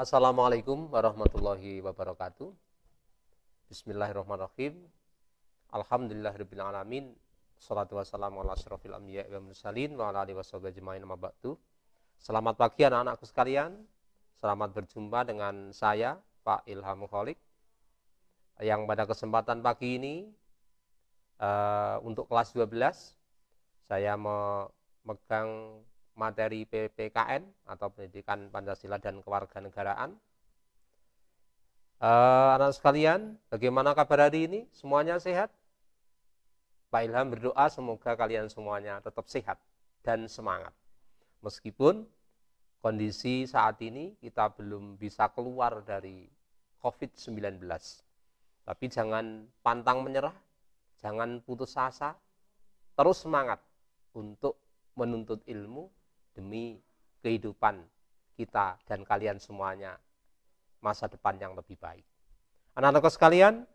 Assalamualaikum warahmatullahi wabarakatuh. Bismillahirrahmanirrahim. Alhamdulillahirrahmanirrahim. Salatu wassalamu ala asyrafil amniya wa mursalin wa ala alihi washabihi Selamat pagi anak-anakku sekalian. Selamat berjumpa dengan saya Pak Ilham Kholik yang pada kesempatan pagi ini uh, untuk kelas 12 saya memegang materi PPKN atau pendidikan Pancasila dan kewarganegaraan. Uh, eh, anak sekalian, bagaimana kabar hari ini? Semuanya sehat? Pak Ilham berdoa semoga kalian semuanya tetap sehat dan semangat. Meskipun kondisi saat ini kita belum bisa keluar dari COVID-19. Tapi jangan pantang menyerah, jangan putus asa, terus semangat untuk menuntut ilmu demi kehidupan kita dan kalian semuanya masa depan yang lebih baik. Anak-anakku sekalian,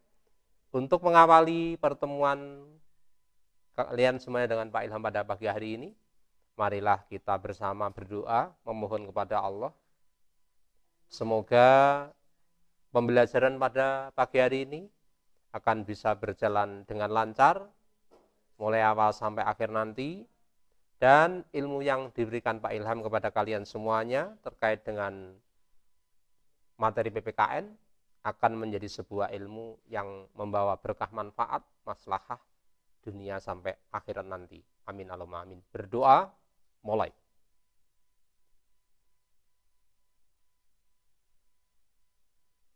untuk mengawali pertemuan kalian semuanya dengan Pak Ilham pada pagi hari ini, marilah kita bersama berdoa memohon kepada Allah. Semoga pembelajaran pada pagi hari ini akan bisa berjalan dengan lancar mulai awal sampai akhir nanti dan ilmu yang diberikan Pak Ilham kepada kalian semuanya terkait dengan materi PPKN akan menjadi sebuah ilmu yang membawa berkah manfaat, maslahah dunia sampai akhirat nanti. Amin Allahumma amin. Berdoa mulai.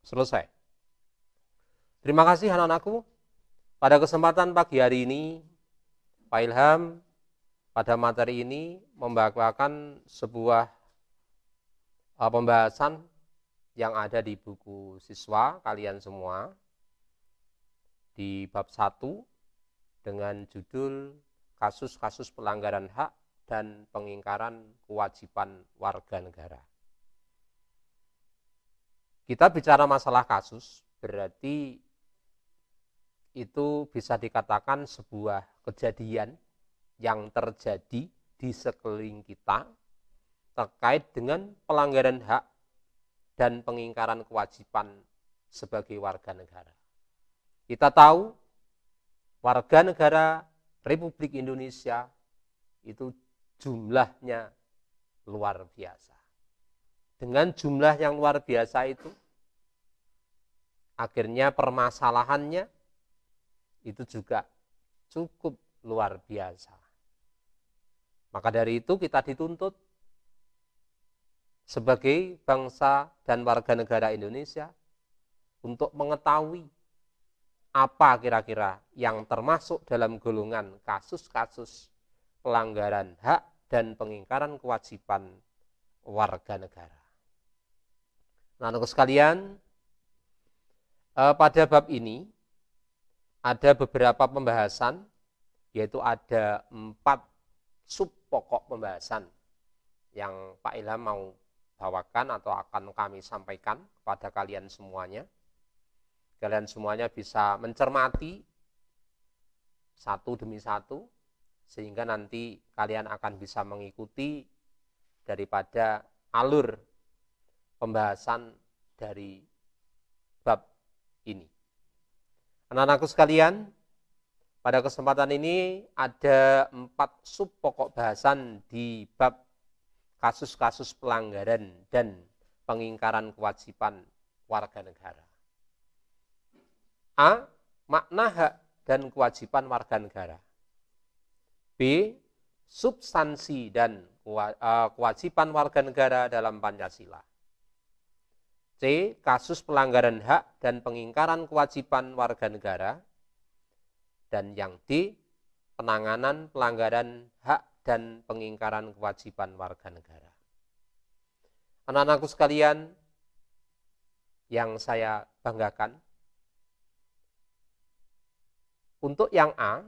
Selesai. Terima kasih anak-anakku. Pada kesempatan pagi hari ini, Pak Ilham pada materi ini membawakan sebuah eh, pembahasan yang ada di buku siswa kalian semua di bab 1 dengan judul kasus-kasus pelanggaran hak dan pengingkaran kewajiban warga negara. Kita bicara masalah kasus berarti itu bisa dikatakan sebuah kejadian yang terjadi di sekeliling kita terkait dengan pelanggaran hak dan pengingkaran kewajiban sebagai warga negara. Kita tahu warga negara Republik Indonesia itu jumlahnya luar biasa. Dengan jumlah yang luar biasa itu, akhirnya permasalahannya itu juga cukup luar biasa. Maka dari itu kita dituntut sebagai bangsa dan warga negara Indonesia untuk mengetahui apa kira-kira yang termasuk dalam golongan kasus-kasus pelanggaran hak dan pengingkaran kewajiban warga negara. Nah, untuk sekalian, eh, pada bab ini ada beberapa pembahasan, yaitu ada empat sub pokok pembahasan yang Pak Ilham mau bawakan atau akan kami sampaikan kepada kalian semuanya. Kalian semuanya bisa mencermati satu demi satu sehingga nanti kalian akan bisa mengikuti daripada alur pembahasan dari bab ini. Anak-anakku sekalian, pada kesempatan ini ada empat sub pokok bahasan di bab kasus-kasus pelanggaran dan pengingkaran kewajiban warga negara. A. Makna hak dan kewajiban warga negara. B. Substansi dan e, kewajiban warga negara dalam Pancasila. C. Kasus pelanggaran hak dan pengingkaran kewajiban warga negara dan yang D penanganan pelanggaran hak dan pengingkaran kewajiban warga negara. Anak-anakku sekalian yang saya banggakan untuk yang A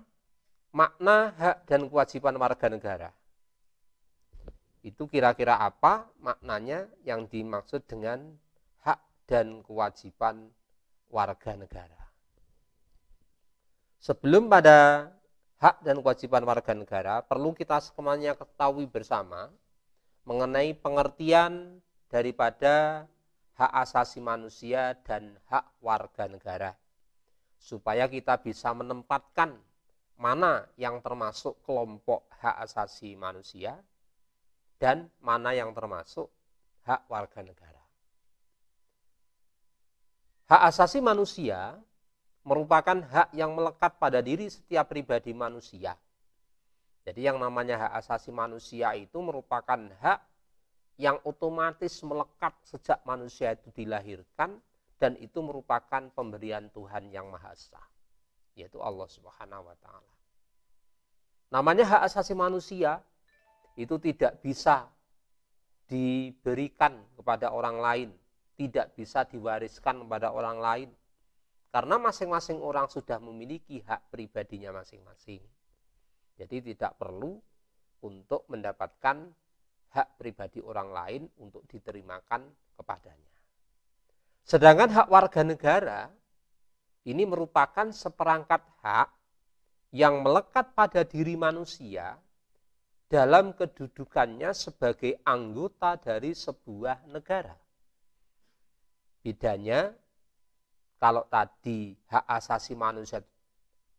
makna hak dan kewajiban warga negara itu kira-kira apa maknanya yang dimaksud dengan hak dan kewajiban warga negara sebelum pada hak dan kewajiban warga negara, perlu kita semuanya ketahui bersama mengenai pengertian daripada hak asasi manusia dan hak warga negara. Supaya kita bisa menempatkan mana yang termasuk kelompok hak asasi manusia dan mana yang termasuk hak warga negara. Hak asasi manusia merupakan hak yang melekat pada diri setiap pribadi manusia. Jadi yang namanya hak asasi manusia itu merupakan hak yang otomatis melekat sejak manusia itu dilahirkan dan itu merupakan pemberian Tuhan yang Maha Esa yaitu Allah Subhanahu wa taala. Namanya hak asasi manusia itu tidak bisa diberikan kepada orang lain, tidak bisa diwariskan kepada orang lain, karena masing-masing orang sudah memiliki hak pribadinya masing-masing. Jadi tidak perlu untuk mendapatkan hak pribadi orang lain untuk diterimakan kepadanya. Sedangkan hak warga negara ini merupakan seperangkat hak yang melekat pada diri manusia dalam kedudukannya sebagai anggota dari sebuah negara. Bedanya kalau tadi hak asasi manusia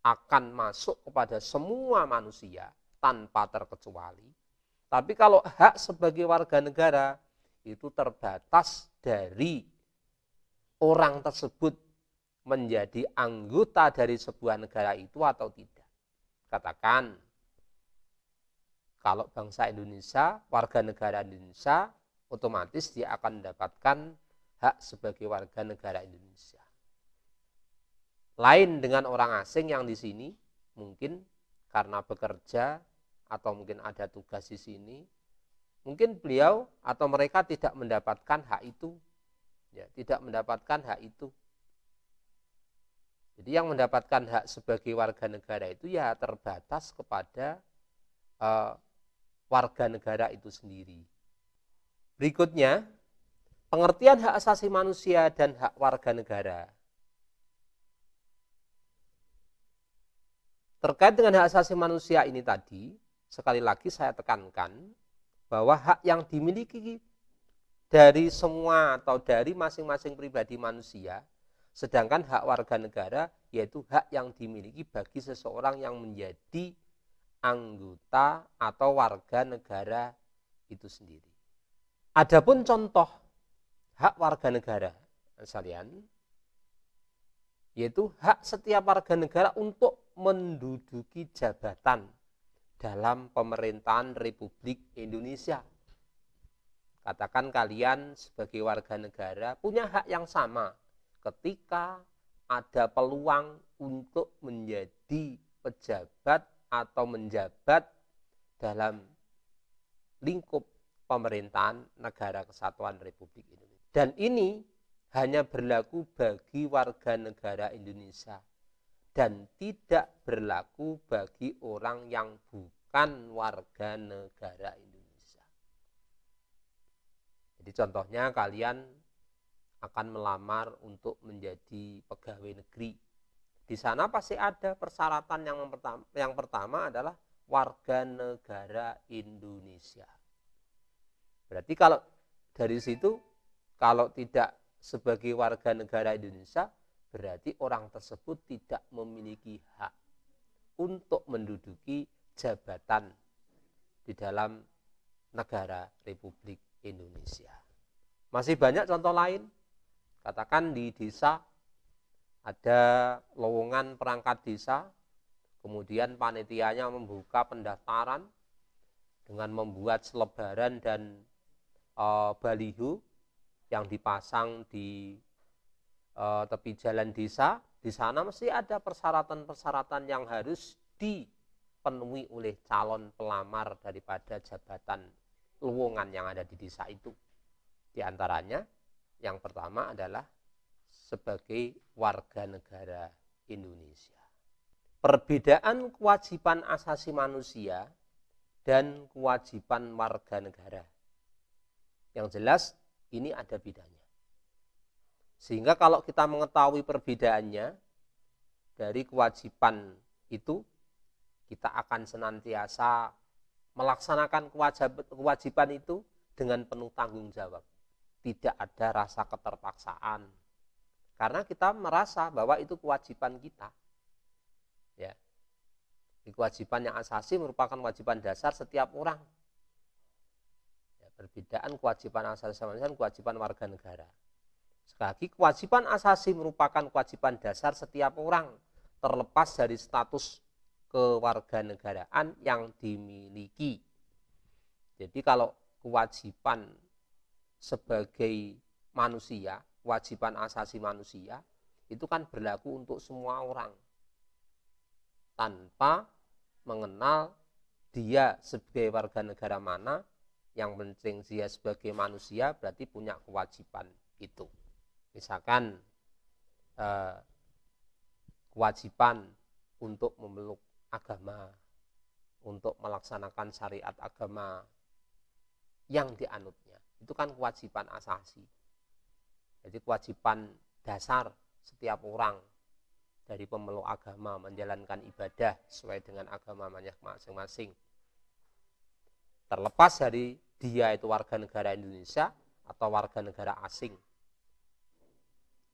akan masuk kepada semua manusia tanpa terkecuali. Tapi kalau hak sebagai warga negara itu terbatas dari orang tersebut menjadi anggota dari sebuah negara itu atau tidak. Katakan, kalau bangsa Indonesia, warga negara Indonesia, otomatis dia akan mendapatkan hak sebagai warga negara Indonesia. Lain dengan orang asing yang di sini mungkin karena bekerja atau mungkin ada tugas di sini, mungkin beliau atau mereka tidak mendapatkan hak itu. Ya, tidak mendapatkan hak itu. Jadi yang mendapatkan hak sebagai warga negara itu ya terbatas kepada uh, warga negara itu sendiri. Berikutnya, pengertian hak asasi manusia dan hak warga negara. Terkait dengan hak asasi manusia ini tadi, sekali lagi saya tekankan bahwa hak yang dimiliki dari semua atau dari masing-masing pribadi manusia, sedangkan hak warga negara yaitu hak yang dimiliki bagi seseorang yang menjadi anggota atau warga negara itu sendiri. Adapun contoh hak warga negara, sekalian, yaitu hak setiap warga negara untuk menduduki jabatan dalam pemerintahan Republik Indonesia. Katakan kalian sebagai warga negara punya hak yang sama ketika ada peluang untuk menjadi pejabat atau menjabat dalam lingkup pemerintahan negara kesatuan Republik Indonesia. Dan ini hanya berlaku bagi warga negara Indonesia dan tidak berlaku bagi orang yang bukan warga negara Indonesia. Jadi contohnya kalian akan melamar untuk menjadi pegawai negeri. Di sana pasti ada persyaratan yang pertama, yang pertama adalah warga negara Indonesia. Berarti kalau dari situ kalau tidak sebagai warga negara Indonesia berarti orang tersebut tidak memiliki hak untuk menduduki jabatan di dalam negara Republik Indonesia. Masih banyak contoh lain. Katakan di desa ada lowongan perangkat desa, kemudian panitianya membuka pendaftaran dengan membuat selebaran dan e, baliho yang dipasang di uh, tepi jalan desa, di sana mesti ada persyaratan-persyaratan yang harus dipenuhi oleh calon pelamar daripada jabatan luwungan yang ada di desa itu. Di antaranya yang pertama adalah sebagai warga negara Indonesia. Perbedaan kewajiban asasi manusia dan kewajiban warga negara. Yang jelas ini ada bedanya. Sehingga kalau kita mengetahui perbedaannya dari kewajiban itu, kita akan senantiasa melaksanakan kewajiban itu dengan penuh tanggung jawab. Tidak ada rasa keterpaksaan. Karena kita merasa bahwa itu kewajiban kita. Ya. Kewajiban yang asasi merupakan kewajiban dasar setiap orang ya, perbedaan kewajiban asasi sama dengan kewajiban warga negara. Sekali lagi, kewajiban asasi merupakan kewajiban dasar setiap orang terlepas dari status kewarganegaraan yang dimiliki. Jadi kalau kewajiban sebagai manusia, kewajiban asasi manusia itu kan berlaku untuk semua orang tanpa mengenal dia sebagai warga negara mana, yang penting dia sebagai manusia berarti punya kewajiban itu misalkan eh, kewajiban untuk memeluk agama, untuk melaksanakan syariat agama yang dianutnya. Itu kan kewajiban asasi. Jadi kewajiban dasar setiap orang dari pemeluk agama menjalankan ibadah sesuai dengan agama masing-masing. Terlepas dari dia itu warga negara Indonesia atau warga negara asing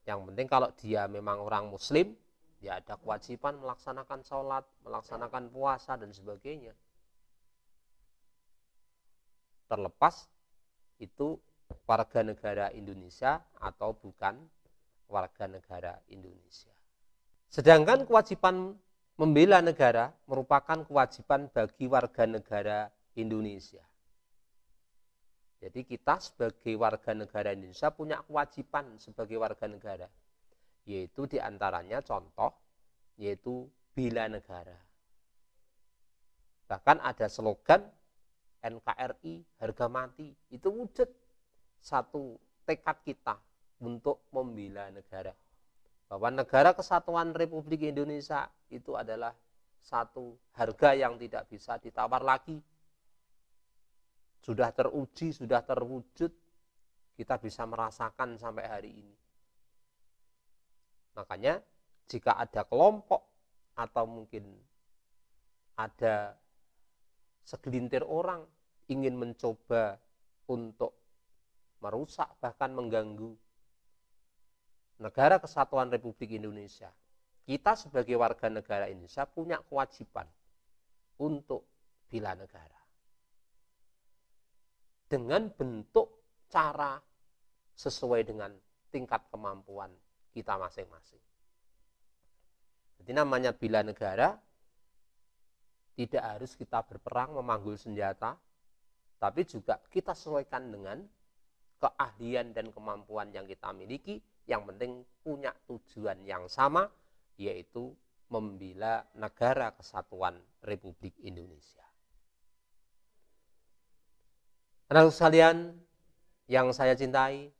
yang penting kalau dia memang orang muslim, ya ada kewajiban melaksanakan sholat, melaksanakan puasa dan sebagainya. Terlepas itu warga negara Indonesia atau bukan warga negara Indonesia. Sedangkan kewajiban membela negara merupakan kewajiban bagi warga negara Indonesia. Jadi kita sebagai warga negara Indonesia punya kewajiban sebagai warga negara. Yaitu diantaranya contoh, yaitu bila negara. Bahkan ada slogan NKRI harga mati, itu wujud satu tekad kita untuk membela negara. Bahwa negara kesatuan Republik Indonesia itu adalah satu harga yang tidak bisa ditawar lagi sudah teruji, sudah terwujud, kita bisa merasakan sampai hari ini. Makanya jika ada kelompok atau mungkin ada segelintir orang ingin mencoba untuk merusak bahkan mengganggu negara kesatuan Republik Indonesia. Kita sebagai warga negara Indonesia punya kewajiban untuk bila negara dengan bentuk cara sesuai dengan tingkat kemampuan kita masing-masing. Jadi namanya bila negara tidak harus kita berperang memanggul senjata, tapi juga kita sesuaikan dengan keahlian dan kemampuan yang kita miliki, yang penting punya tujuan yang sama, yaitu membela negara kesatuan Republik Indonesia. Terang sekalian yang saya cintai,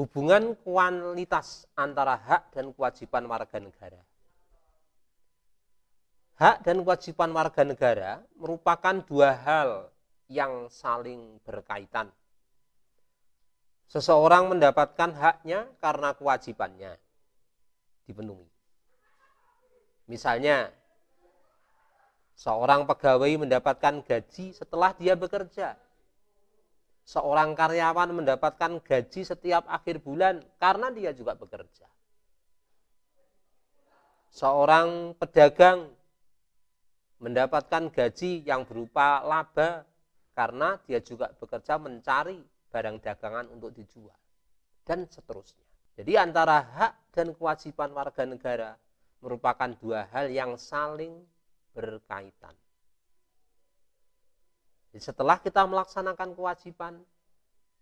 hubungan kualitas antara hak dan kewajiban warga negara. Hak dan kewajiban warga negara merupakan dua hal yang saling berkaitan. Seseorang mendapatkan haknya karena kewajibannya dipenuhi. Misalnya, seorang pegawai mendapatkan gaji setelah dia bekerja seorang karyawan mendapatkan gaji setiap akhir bulan karena dia juga bekerja. Seorang pedagang mendapatkan gaji yang berupa laba karena dia juga bekerja mencari barang dagangan untuk dijual dan seterusnya. Jadi antara hak dan kewajiban warga negara merupakan dua hal yang saling berkaitan. Jadi setelah kita melaksanakan kewajiban,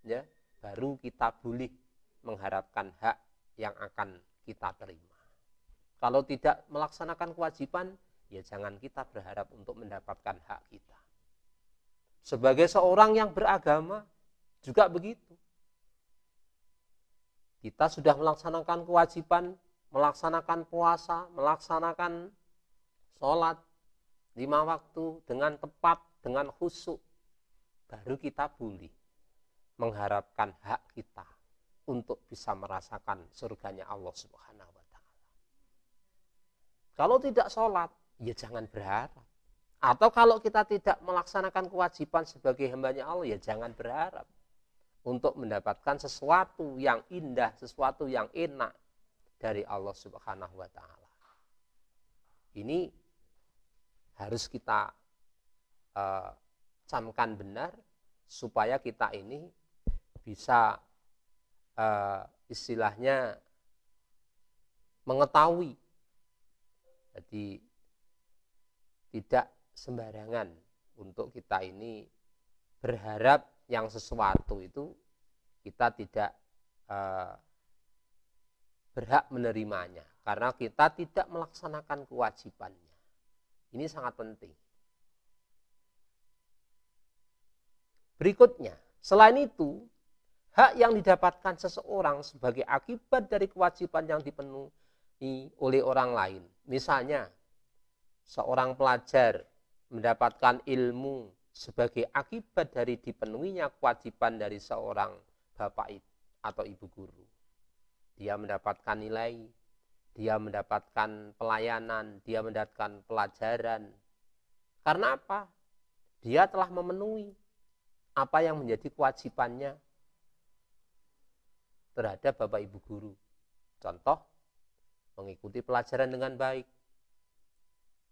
ya, baru kita boleh mengharapkan hak yang akan kita terima. Kalau tidak melaksanakan kewajiban, ya jangan kita berharap untuk mendapatkan hak kita. Sebagai seorang yang beragama juga begitu. Kita sudah melaksanakan kewajiban, melaksanakan puasa, melaksanakan sholat lima waktu dengan tepat, dengan khusuk baru kita boleh mengharapkan hak kita untuk bisa merasakan surganya Allah Subhanahu wa taala. Kalau tidak sholat, ya jangan berharap. Atau kalau kita tidak melaksanakan kewajiban sebagai hambanya Allah, ya jangan berharap untuk mendapatkan sesuatu yang indah, sesuatu yang enak dari Allah Subhanahu wa taala. Ini harus kita Eh, camkan benar supaya kita ini bisa eh, istilahnya mengetahui jadi tidak sembarangan untuk kita ini berharap yang sesuatu itu kita tidak eh, berhak menerimanya karena kita tidak melaksanakan kewajibannya ini sangat penting Berikutnya, selain itu, hak yang didapatkan seseorang sebagai akibat dari kewajiban yang dipenuhi oleh orang lain. Misalnya, seorang pelajar mendapatkan ilmu sebagai akibat dari dipenuhinya kewajiban dari seorang bapak atau ibu guru. Dia mendapatkan nilai, dia mendapatkan pelayanan, dia mendapatkan pelajaran. Karena apa? Dia telah memenuhi apa yang menjadi kewajibannya terhadap Bapak Ibu guru. Contoh, mengikuti pelajaran dengan baik,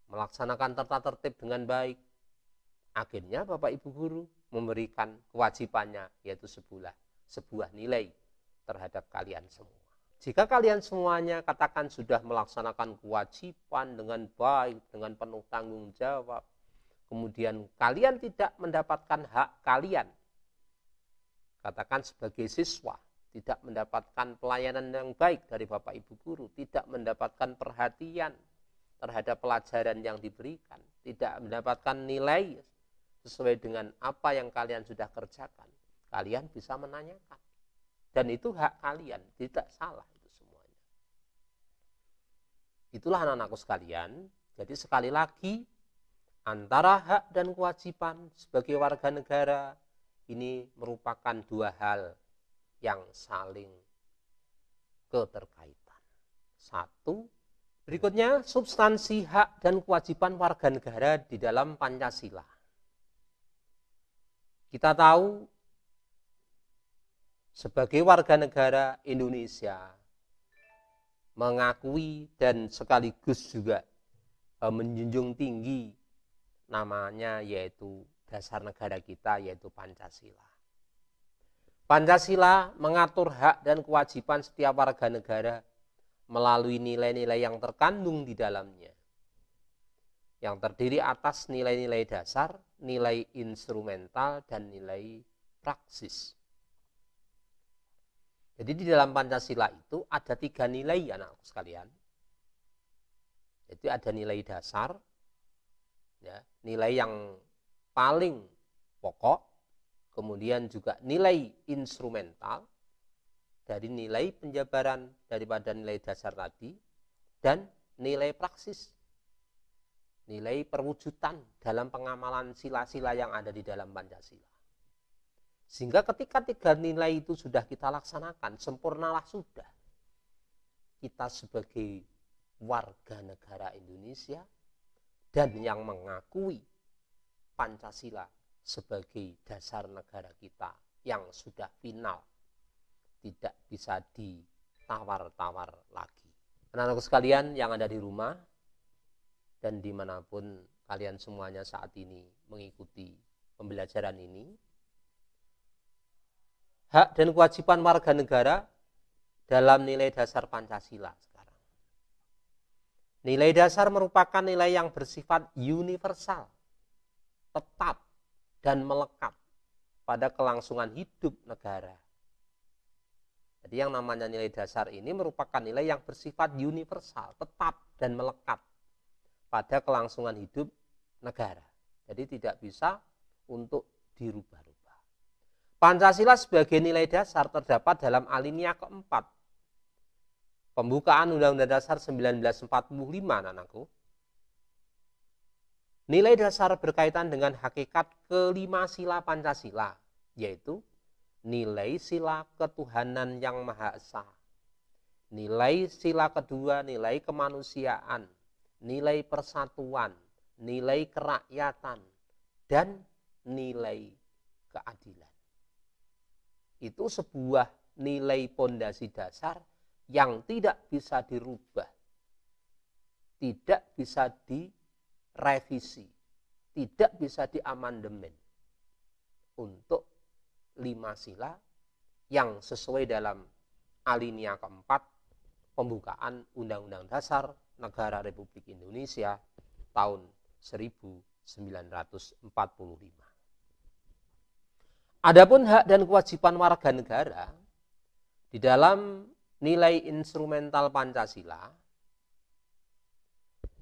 melaksanakan tata tertib dengan baik. Akhirnya Bapak Ibu guru memberikan kewajibannya yaitu sebuah sebuah nilai terhadap kalian semua. Jika kalian semuanya katakan sudah melaksanakan kewajiban dengan baik, dengan penuh tanggung jawab, kemudian kalian tidak mendapatkan hak kalian, katakan sebagai siswa, tidak mendapatkan pelayanan yang baik dari Bapak Ibu guru, tidak mendapatkan perhatian terhadap pelajaran yang diberikan, tidak mendapatkan nilai sesuai dengan apa yang kalian sudah kerjakan, kalian bisa menanyakan. Dan itu hak kalian, tidak salah itu semuanya. Itulah anak-anakku sekalian. Jadi sekali lagi antara hak dan kewajiban sebagai warga negara ini merupakan dua hal yang saling keterkaitan. Satu, berikutnya substansi hak dan kewajiban warga negara di dalam Pancasila. Kita tahu sebagai warga negara Indonesia mengakui dan sekaligus juga eh, menjunjung tinggi namanya yaitu dasar negara kita yaitu Pancasila. Pancasila mengatur hak dan kewajiban setiap warga negara melalui nilai-nilai yang terkandung di dalamnya. Yang terdiri atas nilai-nilai dasar, nilai instrumental, dan nilai praksis. Jadi di dalam Pancasila itu ada tiga nilai anak-anak sekalian. Jadi ada nilai dasar, ya, nilai yang paling pokok, kemudian juga nilai instrumental dari nilai penjabaran daripada nilai dasar tadi dan nilai praksis nilai perwujudan dalam pengamalan sila-sila yang ada di dalam Pancasila. Sehingga ketika tiga nilai itu sudah kita laksanakan, sempurnalah sudah. Kita sebagai warga negara Indonesia dan yang mengakui Pancasila sebagai dasar negara kita yang sudah final tidak bisa ditawar-tawar lagi. anak anak sekalian yang ada di rumah dan dimanapun kalian semuanya saat ini mengikuti pembelajaran ini, hak dan kewajiban warga negara dalam nilai dasar Pancasila. Nilai dasar merupakan nilai yang bersifat universal, tetap, dan melekat pada kelangsungan hidup negara. Jadi yang namanya nilai dasar ini merupakan nilai yang bersifat universal, tetap, dan melekat pada kelangsungan hidup negara. Jadi tidak bisa untuk dirubah-rubah. Pancasila sebagai nilai dasar terdapat dalam alinea keempat pembukaan Undang-Undang Dasar 1945, anakku. Nilai dasar berkaitan dengan hakikat kelima sila Pancasila, yaitu nilai sila ketuhanan yang Maha Esa, nilai sila kedua, nilai kemanusiaan, nilai persatuan, nilai kerakyatan, dan nilai keadilan. Itu sebuah nilai pondasi dasar yang tidak bisa dirubah, tidak bisa direvisi, tidak bisa diamandemen untuk lima sila yang sesuai dalam alinea keempat pembukaan Undang-Undang Dasar Negara Republik Indonesia tahun 1945. Adapun hak dan kewajiban warga negara di dalam nilai instrumental Pancasila.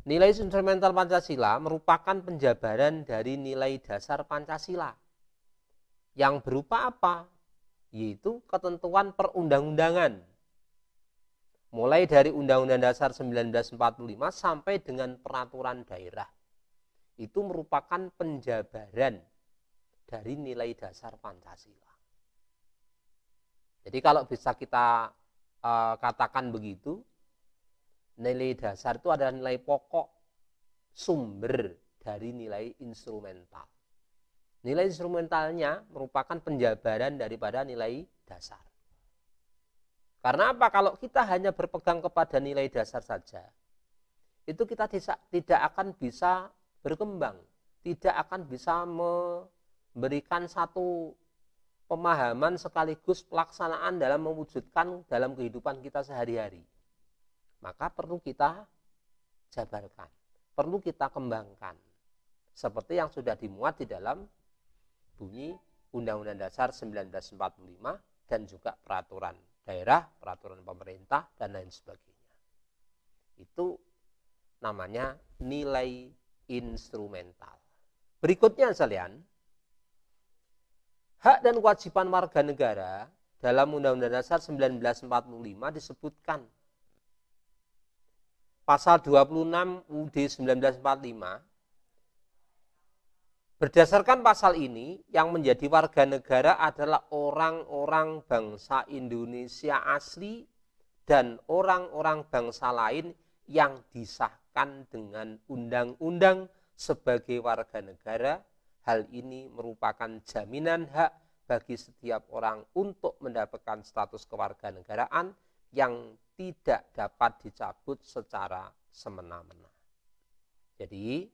Nilai instrumental Pancasila merupakan penjabaran dari nilai dasar Pancasila yang berupa apa? Yaitu ketentuan perundang-undangan. Mulai dari Undang-Undang Dasar 1945 sampai dengan peraturan daerah. Itu merupakan penjabaran dari nilai dasar Pancasila. Jadi kalau bisa kita Eh, katakan begitu, nilai dasar itu adalah nilai pokok sumber dari nilai instrumental. Nilai instrumentalnya merupakan penjabaran daripada nilai dasar. Karena apa? Kalau kita hanya berpegang kepada nilai dasar saja, itu kita tidak akan bisa berkembang, tidak akan bisa memberikan satu pemahaman sekaligus pelaksanaan dalam mewujudkan dalam kehidupan kita sehari-hari. Maka perlu kita jabarkan, perlu kita kembangkan. Seperti yang sudah dimuat di dalam bunyi Undang-Undang Dasar 1945 dan juga peraturan daerah, peraturan pemerintah, dan lain sebagainya. Itu namanya nilai instrumental. Berikutnya sekalian, hak dan kewajiban warga negara dalam Undang-Undang Dasar 1945 disebutkan pasal 26 UUD 1945 Berdasarkan pasal ini, yang menjadi warga negara adalah orang-orang bangsa Indonesia asli dan orang-orang bangsa lain yang disahkan dengan undang-undang sebagai warga negara Hal ini merupakan jaminan hak bagi setiap orang untuk mendapatkan status kewarganegaraan yang tidak dapat dicabut secara semena-mena. Jadi,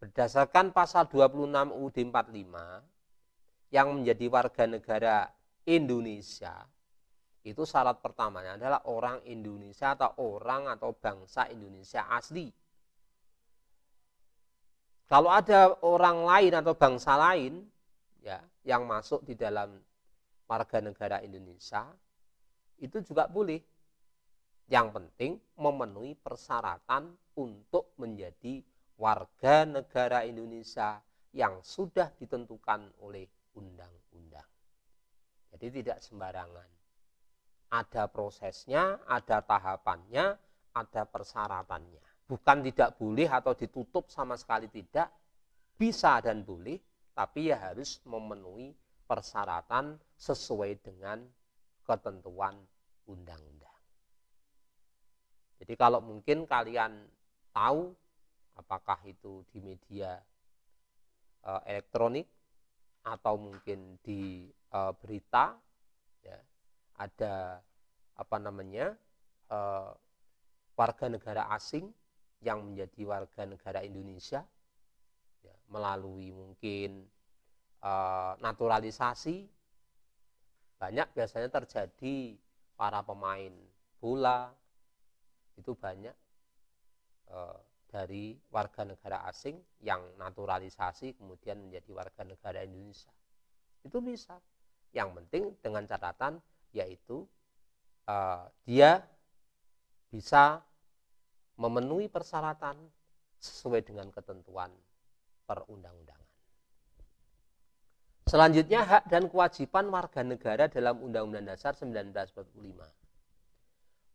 berdasarkan pasal 26 UUD 45 yang menjadi warga negara Indonesia itu syarat pertamanya adalah orang Indonesia atau orang atau bangsa Indonesia asli kalau ada orang lain atau bangsa lain ya yang masuk di dalam warga negara Indonesia itu juga boleh. Yang penting memenuhi persyaratan untuk menjadi warga negara Indonesia yang sudah ditentukan oleh undang-undang. Jadi tidak sembarangan. Ada prosesnya, ada tahapannya, ada persyaratannya bukan tidak boleh atau ditutup sama sekali tidak, bisa dan boleh, tapi ya harus memenuhi persyaratan sesuai dengan ketentuan undang-undang. Jadi kalau mungkin kalian tahu apakah itu di media e, elektronik atau mungkin di e, berita ya, ada apa namanya e, warga negara asing yang menjadi warga negara Indonesia ya, melalui mungkin e, naturalisasi banyak biasanya terjadi para pemain bola itu banyak e, dari warga negara asing yang naturalisasi kemudian menjadi warga negara Indonesia itu bisa yang penting dengan catatan yaitu uh, dia bisa memenuhi persyaratan sesuai dengan ketentuan perundang-undangan. Selanjutnya hak dan kewajiban warga negara dalam Undang-Undang Dasar 1945.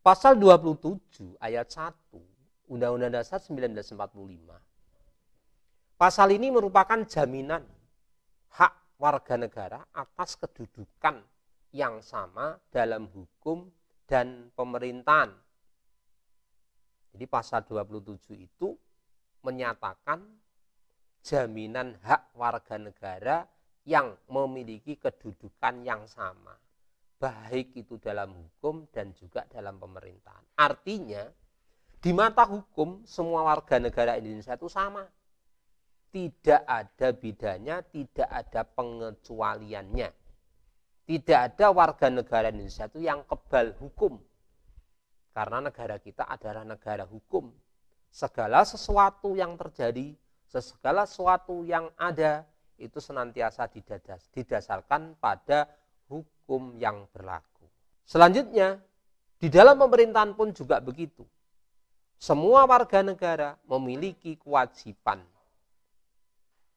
Pasal 27 ayat 1 Undang-Undang Dasar 1945. Pasal ini merupakan jaminan hak warga negara atas kedudukan yang sama dalam hukum dan pemerintahan jadi pasal 27 itu menyatakan jaminan hak warga negara yang memiliki kedudukan yang sama. Baik itu dalam hukum dan juga dalam pemerintahan. Artinya, di mata hukum semua warga negara Indonesia itu sama. Tidak ada bedanya, tidak ada pengecualiannya. Tidak ada warga negara Indonesia itu yang kebal hukum karena negara kita adalah negara hukum. Segala sesuatu yang terjadi, segala sesuatu yang ada, itu senantiasa didadas, didasarkan pada hukum yang berlaku. Selanjutnya, di dalam pemerintahan pun juga begitu. Semua warga negara memiliki kewajiban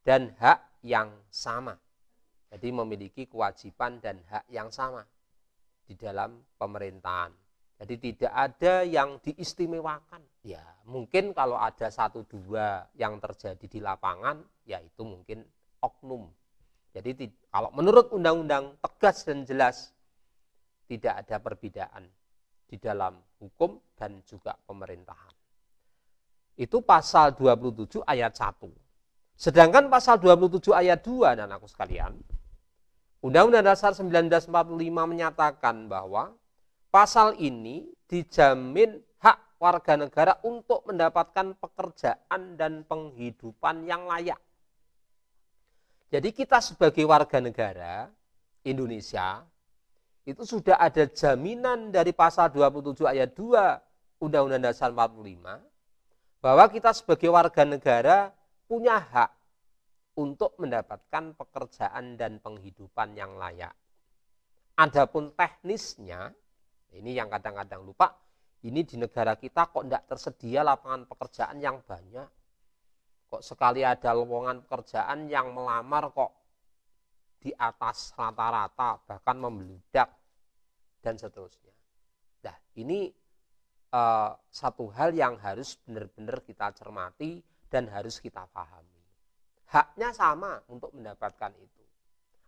dan hak yang sama. Jadi memiliki kewajiban dan hak yang sama di dalam pemerintahan. Jadi tidak ada yang diistimewakan. Ya, mungkin kalau ada satu dua yang terjadi di lapangan, ya itu mungkin oknum. Jadi kalau menurut undang-undang tegas dan jelas tidak ada perbedaan di dalam hukum dan juga pemerintahan. Itu pasal 27 ayat 1. Sedangkan pasal 27 ayat 2 dan aku sekalian, Undang-Undang Dasar 1945 menyatakan bahwa pasal ini dijamin hak warga negara untuk mendapatkan pekerjaan dan penghidupan yang layak. Jadi kita sebagai warga negara Indonesia itu sudah ada jaminan dari pasal 27 ayat 2 Undang-Undang Dasar 45 bahwa kita sebagai warga negara punya hak untuk mendapatkan pekerjaan dan penghidupan yang layak. Adapun teknisnya, ini yang kadang-kadang lupa, ini di negara kita kok tidak tersedia lapangan pekerjaan yang banyak. Kok sekali ada lowongan pekerjaan yang melamar kok di atas rata-rata, bahkan membeludak, dan seterusnya. Nah, ini eh, satu hal yang harus benar-benar kita cermati dan harus kita pahami. Haknya sama untuk mendapatkan itu.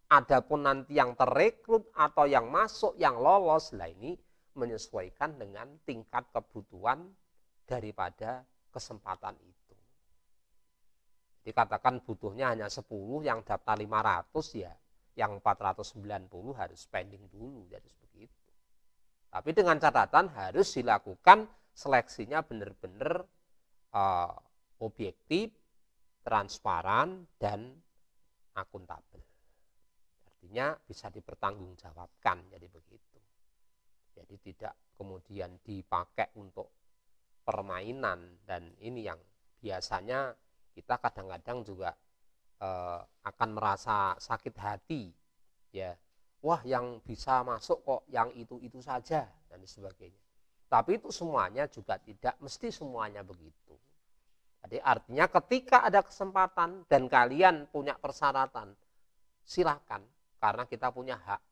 Adapun nanti yang terekrut atau yang masuk, yang lolos, lah ini menyesuaikan dengan tingkat kebutuhan daripada kesempatan itu. Dikatakan butuhnya hanya 10, yang daftar 500 ya, yang 490 harus spending dulu, jadi begitu. Tapi dengan catatan harus dilakukan seleksinya benar-benar uh, objektif, transparan, dan akuntabel. Artinya bisa dipertanggungjawabkan, jadi begitu. Jadi tidak kemudian dipakai untuk permainan dan ini yang biasanya kita kadang-kadang juga e, akan merasa sakit hati ya. Wah, yang bisa masuk kok yang itu-itu saja dan sebagainya. Tapi itu semuanya juga tidak mesti semuanya begitu. Jadi artinya ketika ada kesempatan dan kalian punya persyaratan, silahkan. Karena kita punya hak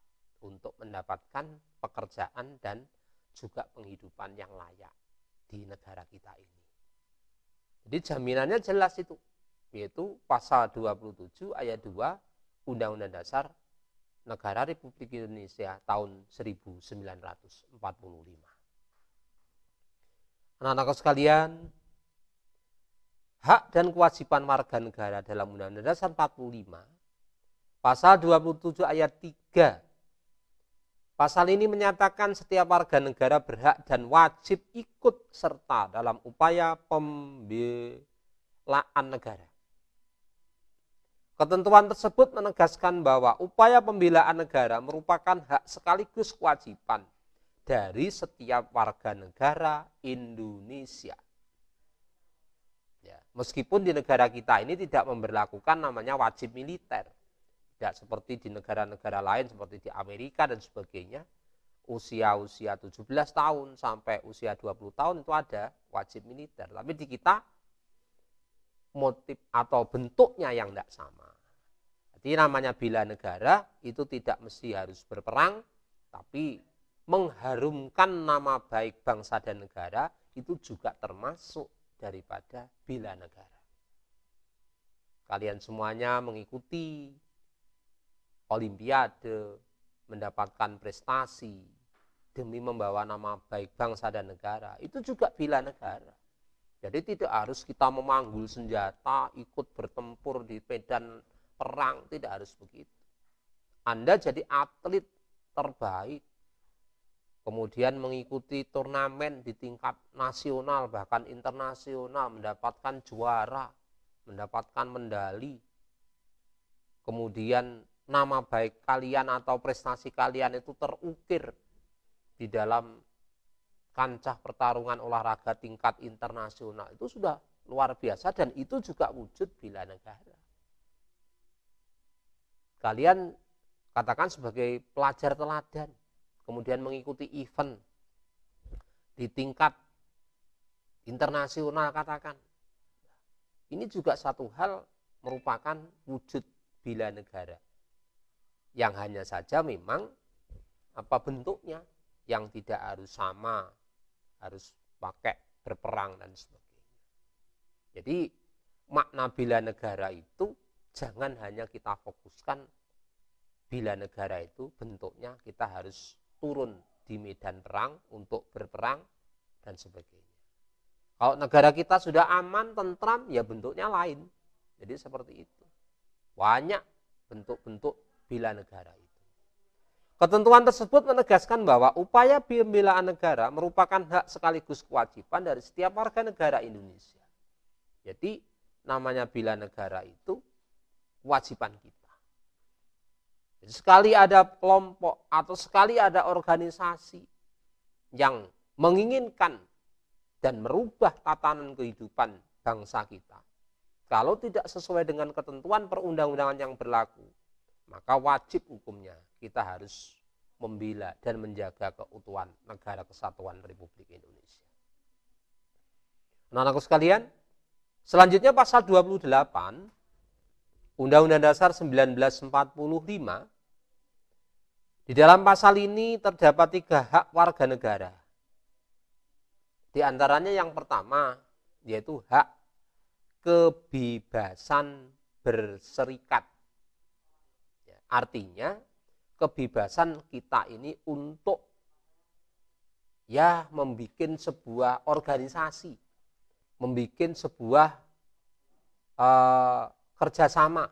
untuk mendapatkan pekerjaan dan juga penghidupan yang layak di negara kita ini. Jadi jaminannya jelas itu, yaitu pasal 27 ayat 2 Undang-Undang Dasar Negara Republik Indonesia tahun 1945. anak kau sekalian, hak dan kewajiban warga negara dalam Undang-Undang Dasar 45 pasal 27 ayat 3 Pasal ini menyatakan setiap warga negara berhak dan wajib ikut serta dalam upaya pembelaan negara. Ketentuan tersebut menegaskan bahwa upaya pembelaan negara merupakan hak sekaligus kewajiban dari setiap warga negara Indonesia. Ya, meskipun di negara kita ini tidak memberlakukan namanya wajib militer. Tidak seperti di negara-negara lain seperti di Amerika dan sebagainya. Usia-usia 17 tahun sampai usia 20 tahun itu ada wajib militer. Tapi di kita motif atau bentuknya yang tidak sama. Jadi namanya bila negara itu tidak mesti harus berperang, tapi mengharumkan nama baik bangsa dan negara itu juga termasuk daripada bila negara. Kalian semuanya mengikuti olimpiade, mendapatkan prestasi demi membawa nama baik bangsa dan negara. Itu juga bila negara. Jadi tidak harus kita memanggul senjata, ikut bertempur di medan perang, tidak harus begitu. Anda jadi atlet terbaik, kemudian mengikuti turnamen di tingkat nasional bahkan internasional, mendapatkan juara, mendapatkan medali, kemudian nama baik kalian atau prestasi kalian itu terukir di dalam kancah pertarungan olahraga tingkat internasional itu sudah luar biasa dan itu juga wujud bila negara. Kalian katakan sebagai pelajar teladan, kemudian mengikuti event di tingkat internasional katakan. Ini juga satu hal merupakan wujud bila negara yang hanya saja memang apa bentuknya yang tidak harus sama, harus pakai berperang dan sebagainya. Jadi makna bila negara itu jangan hanya kita fokuskan bila negara itu bentuknya kita harus turun di medan perang untuk berperang dan sebagainya. Kalau negara kita sudah aman, tentram, ya bentuknya lain. Jadi seperti itu. Banyak bentuk-bentuk bila negara itu. Ketentuan tersebut menegaskan bahwa upaya pembelaan negara merupakan hak sekaligus kewajiban dari setiap warga negara Indonesia. Jadi namanya bila negara itu kewajiban kita. Jadi, sekali ada kelompok atau sekali ada organisasi yang menginginkan dan merubah tatanan kehidupan bangsa kita. Kalau tidak sesuai dengan ketentuan perundang-undangan yang berlaku, maka wajib hukumnya kita harus membela dan menjaga keutuhan negara kesatuan Republik Indonesia. Anak-anakku sekalian, selanjutnya pasal 28 Undang-Undang Dasar 1945 di dalam pasal ini terdapat tiga hak warga negara. Di antaranya yang pertama yaitu hak kebebasan berserikat Artinya kebebasan kita ini untuk ya membuat sebuah organisasi, membuat sebuah uh, kerjasama,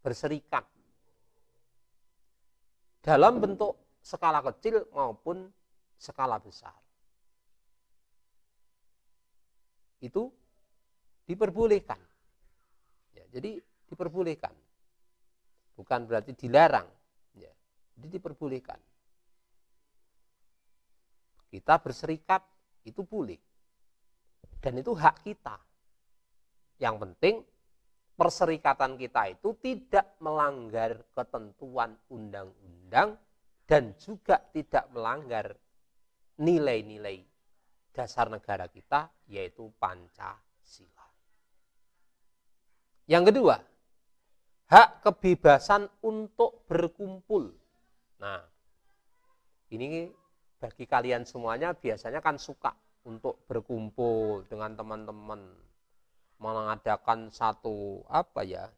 berserikat dalam bentuk skala kecil maupun skala besar. Itu diperbolehkan. Ya, jadi diperbolehkan bukan berarti dilarang ya. jadi diperbolehkan kita berserikat itu boleh dan itu hak kita yang penting perserikatan kita itu tidak melanggar ketentuan undang-undang dan juga tidak melanggar nilai-nilai dasar negara kita yaitu Pancasila. Yang kedua, hak kebebasan untuk berkumpul. Nah, ini bagi kalian semuanya biasanya kan suka untuk berkumpul dengan teman-teman mengadakan satu apa ya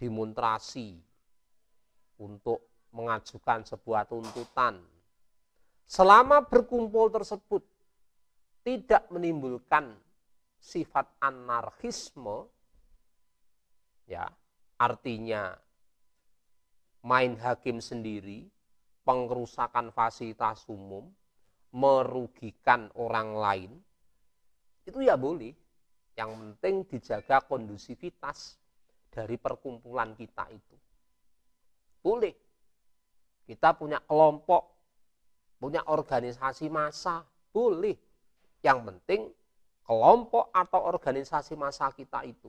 demonstrasi untuk mengajukan sebuah tuntutan. Selama berkumpul tersebut tidak menimbulkan sifat anarkisme ya Artinya main hakim sendiri, pengerusakan fasilitas umum, merugikan orang lain, itu ya boleh. Yang penting dijaga kondusivitas dari perkumpulan kita itu. Boleh. Kita punya kelompok, punya organisasi massa, boleh. Yang penting kelompok atau organisasi massa kita itu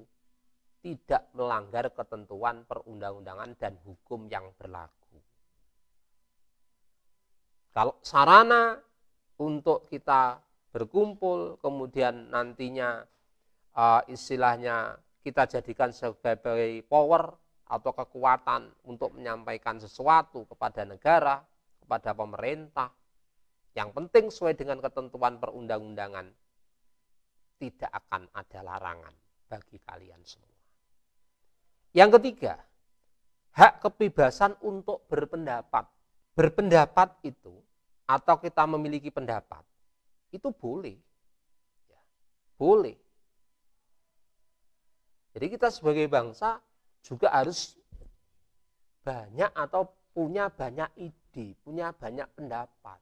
tidak melanggar ketentuan perundang-undangan dan hukum yang berlaku. Kalau sarana untuk kita berkumpul, kemudian nantinya eh, istilahnya kita jadikan sebagai power atau kekuatan untuk menyampaikan sesuatu kepada negara, kepada pemerintah. Yang penting sesuai dengan ketentuan perundang-undangan, tidak akan ada larangan bagi kalian semua. Yang ketiga, hak kebebasan untuk berpendapat. Berpendapat itu atau kita memiliki pendapat itu boleh. Ya, boleh. Jadi kita sebagai bangsa juga harus banyak atau punya banyak ide, punya banyak pendapat.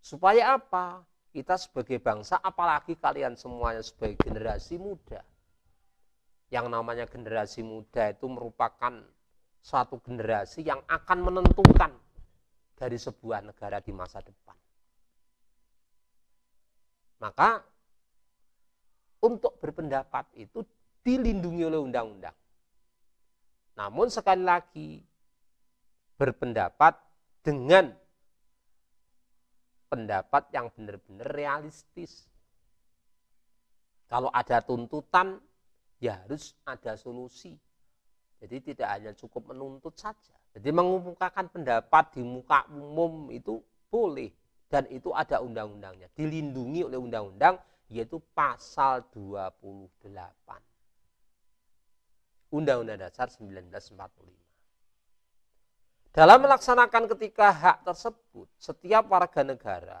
Supaya apa? Kita sebagai bangsa, apalagi kalian semuanya sebagai generasi muda, yang namanya generasi muda itu merupakan suatu generasi yang akan menentukan dari sebuah negara di masa depan. Maka untuk berpendapat itu dilindungi oleh undang-undang. Namun sekali lagi berpendapat dengan pendapat yang benar-benar realistis. Kalau ada tuntutan ya harus ada solusi. Jadi tidak hanya cukup menuntut saja. Jadi mengumumkakan pendapat di muka umum itu boleh dan itu ada undang-undangnya. Dilindungi oleh undang-undang yaitu pasal 28. Undang-Undang Dasar 1945. Dalam melaksanakan ketika hak tersebut, setiap warga negara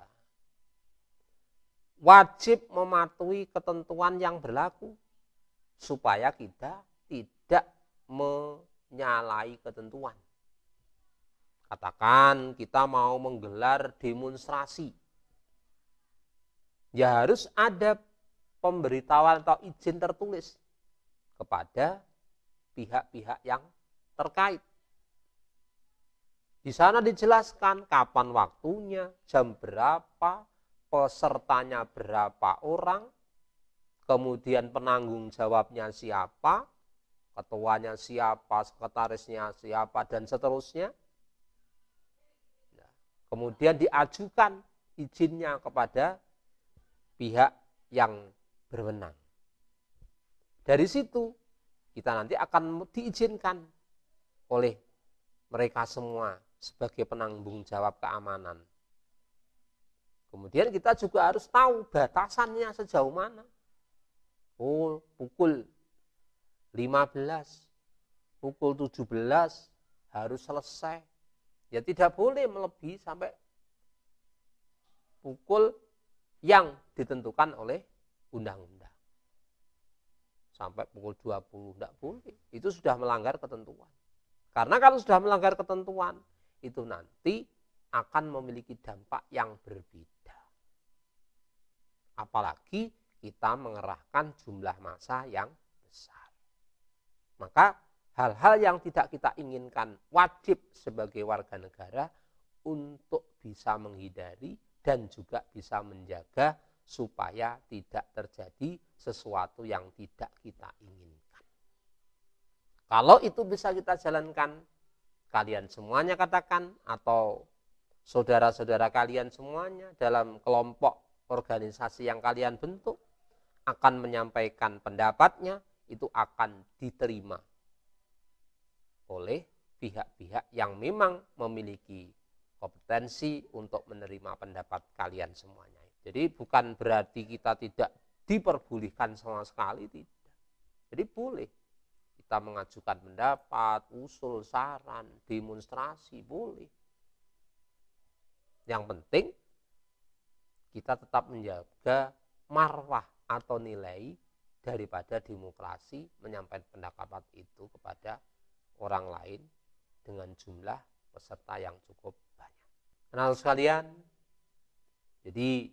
wajib mematuhi ketentuan yang berlaku supaya kita tidak menyalahi ketentuan. Katakan kita mau menggelar demonstrasi. Ya harus ada pemberitahuan atau izin tertulis kepada pihak-pihak yang terkait. Di sana dijelaskan kapan waktunya, jam berapa, pesertanya berapa orang, kemudian penanggung jawabnya siapa, ketuanya siapa, sekretarisnya siapa, dan seterusnya. Kemudian diajukan izinnya kepada pihak yang berwenang. Dari situ kita nanti akan diizinkan oleh mereka semua sebagai penanggung jawab keamanan. Kemudian kita juga harus tahu batasannya sejauh mana oh pukul 15 pukul 17 harus selesai ya tidak boleh melebihi sampai pukul yang ditentukan oleh undang-undang sampai pukul 20 tidak boleh itu sudah melanggar ketentuan karena kalau sudah melanggar ketentuan itu nanti akan memiliki dampak yang berbeda apalagi kita mengerahkan jumlah massa yang besar. Maka hal-hal yang tidak kita inginkan wajib sebagai warga negara untuk bisa menghindari dan juga bisa menjaga supaya tidak terjadi sesuatu yang tidak kita inginkan. Kalau itu bisa kita jalankan, kalian semuanya katakan atau saudara-saudara kalian semuanya dalam kelompok organisasi yang kalian bentuk akan menyampaikan pendapatnya itu akan diterima oleh pihak-pihak yang memang memiliki kompetensi untuk menerima pendapat kalian semuanya. Jadi bukan berarti kita tidak diperbolehkan sama sekali tidak. Jadi boleh kita mengajukan pendapat, usul, saran, demonstrasi boleh. Yang penting kita tetap menjaga marwah atau nilai daripada demokrasi menyampaikan pendapat itu kepada orang lain dengan jumlah peserta yang cukup banyak. Kenal sekalian, jadi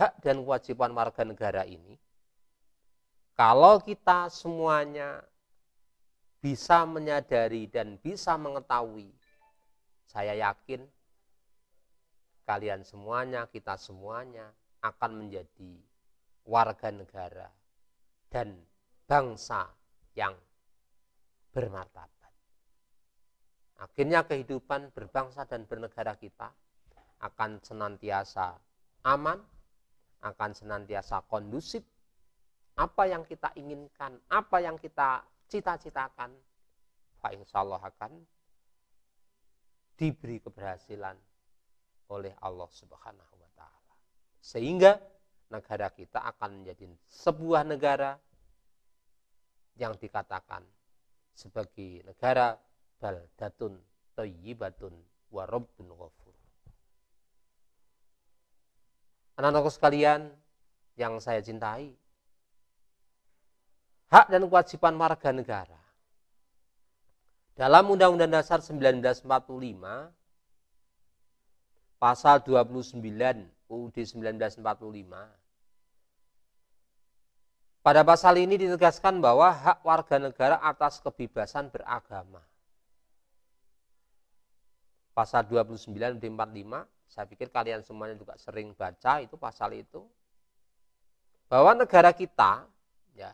hak dan kewajiban warga negara ini kalau kita semuanya bisa menyadari dan bisa mengetahui, saya yakin kalian semuanya, kita semuanya akan menjadi warga negara dan bangsa yang bermartabat. Akhirnya kehidupan berbangsa dan bernegara kita akan senantiasa aman, akan senantiasa kondusif. Apa yang kita inginkan, apa yang kita cita-citakan, Pak Insya Allah akan diberi keberhasilan oleh Allah Subhanahu wa taala. Sehingga negara kita akan menjadi sebuah negara yang dikatakan sebagai negara baldatun thayyibatun Warobun rabbun ghafur. Anak-anakku sekalian yang saya cintai, hak dan kewajiban warga negara dalam Undang-Undang Dasar 1945 pasal 29 UUD 1945. Pada pasal ini ditegaskan bahwa hak warga negara atas kebebasan beragama. Pasal 29 45 saya pikir kalian semuanya juga sering baca itu pasal itu bahwa negara kita ya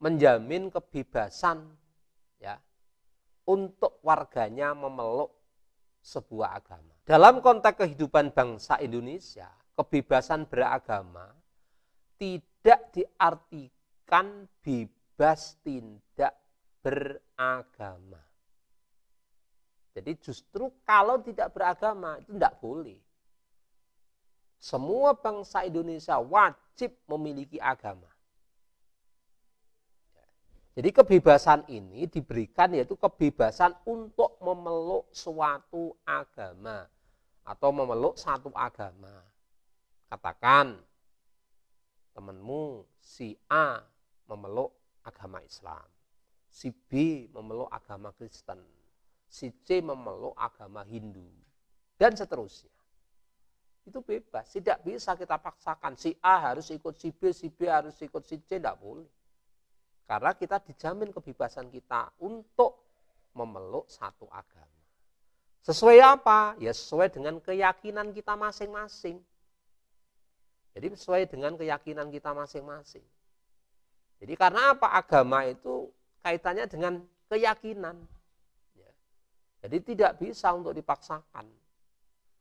menjamin kebebasan ya untuk warganya memeluk sebuah agama. Dalam konteks kehidupan bangsa Indonesia, kebebasan beragama tidak diartikan bebas tindak beragama. Jadi justru kalau tidak beragama itu tidak boleh. Semua bangsa Indonesia wajib memiliki agama. Jadi kebebasan ini diberikan yaitu kebebasan untuk memeluk suatu agama atau memeluk satu agama. Katakan temanmu si A memeluk agama Islam, si B memeluk agama Kristen, si C memeluk agama Hindu dan seterusnya. Itu bebas, tidak bisa kita paksakan si A harus ikut si B, si B harus ikut si C, tidak boleh karena kita dijamin kebebasan kita untuk memeluk satu agama. Sesuai apa? Ya sesuai dengan keyakinan kita masing-masing. Jadi sesuai dengan keyakinan kita masing-masing. Jadi karena apa? Agama itu kaitannya dengan keyakinan. Ya. Jadi tidak bisa untuk dipaksakan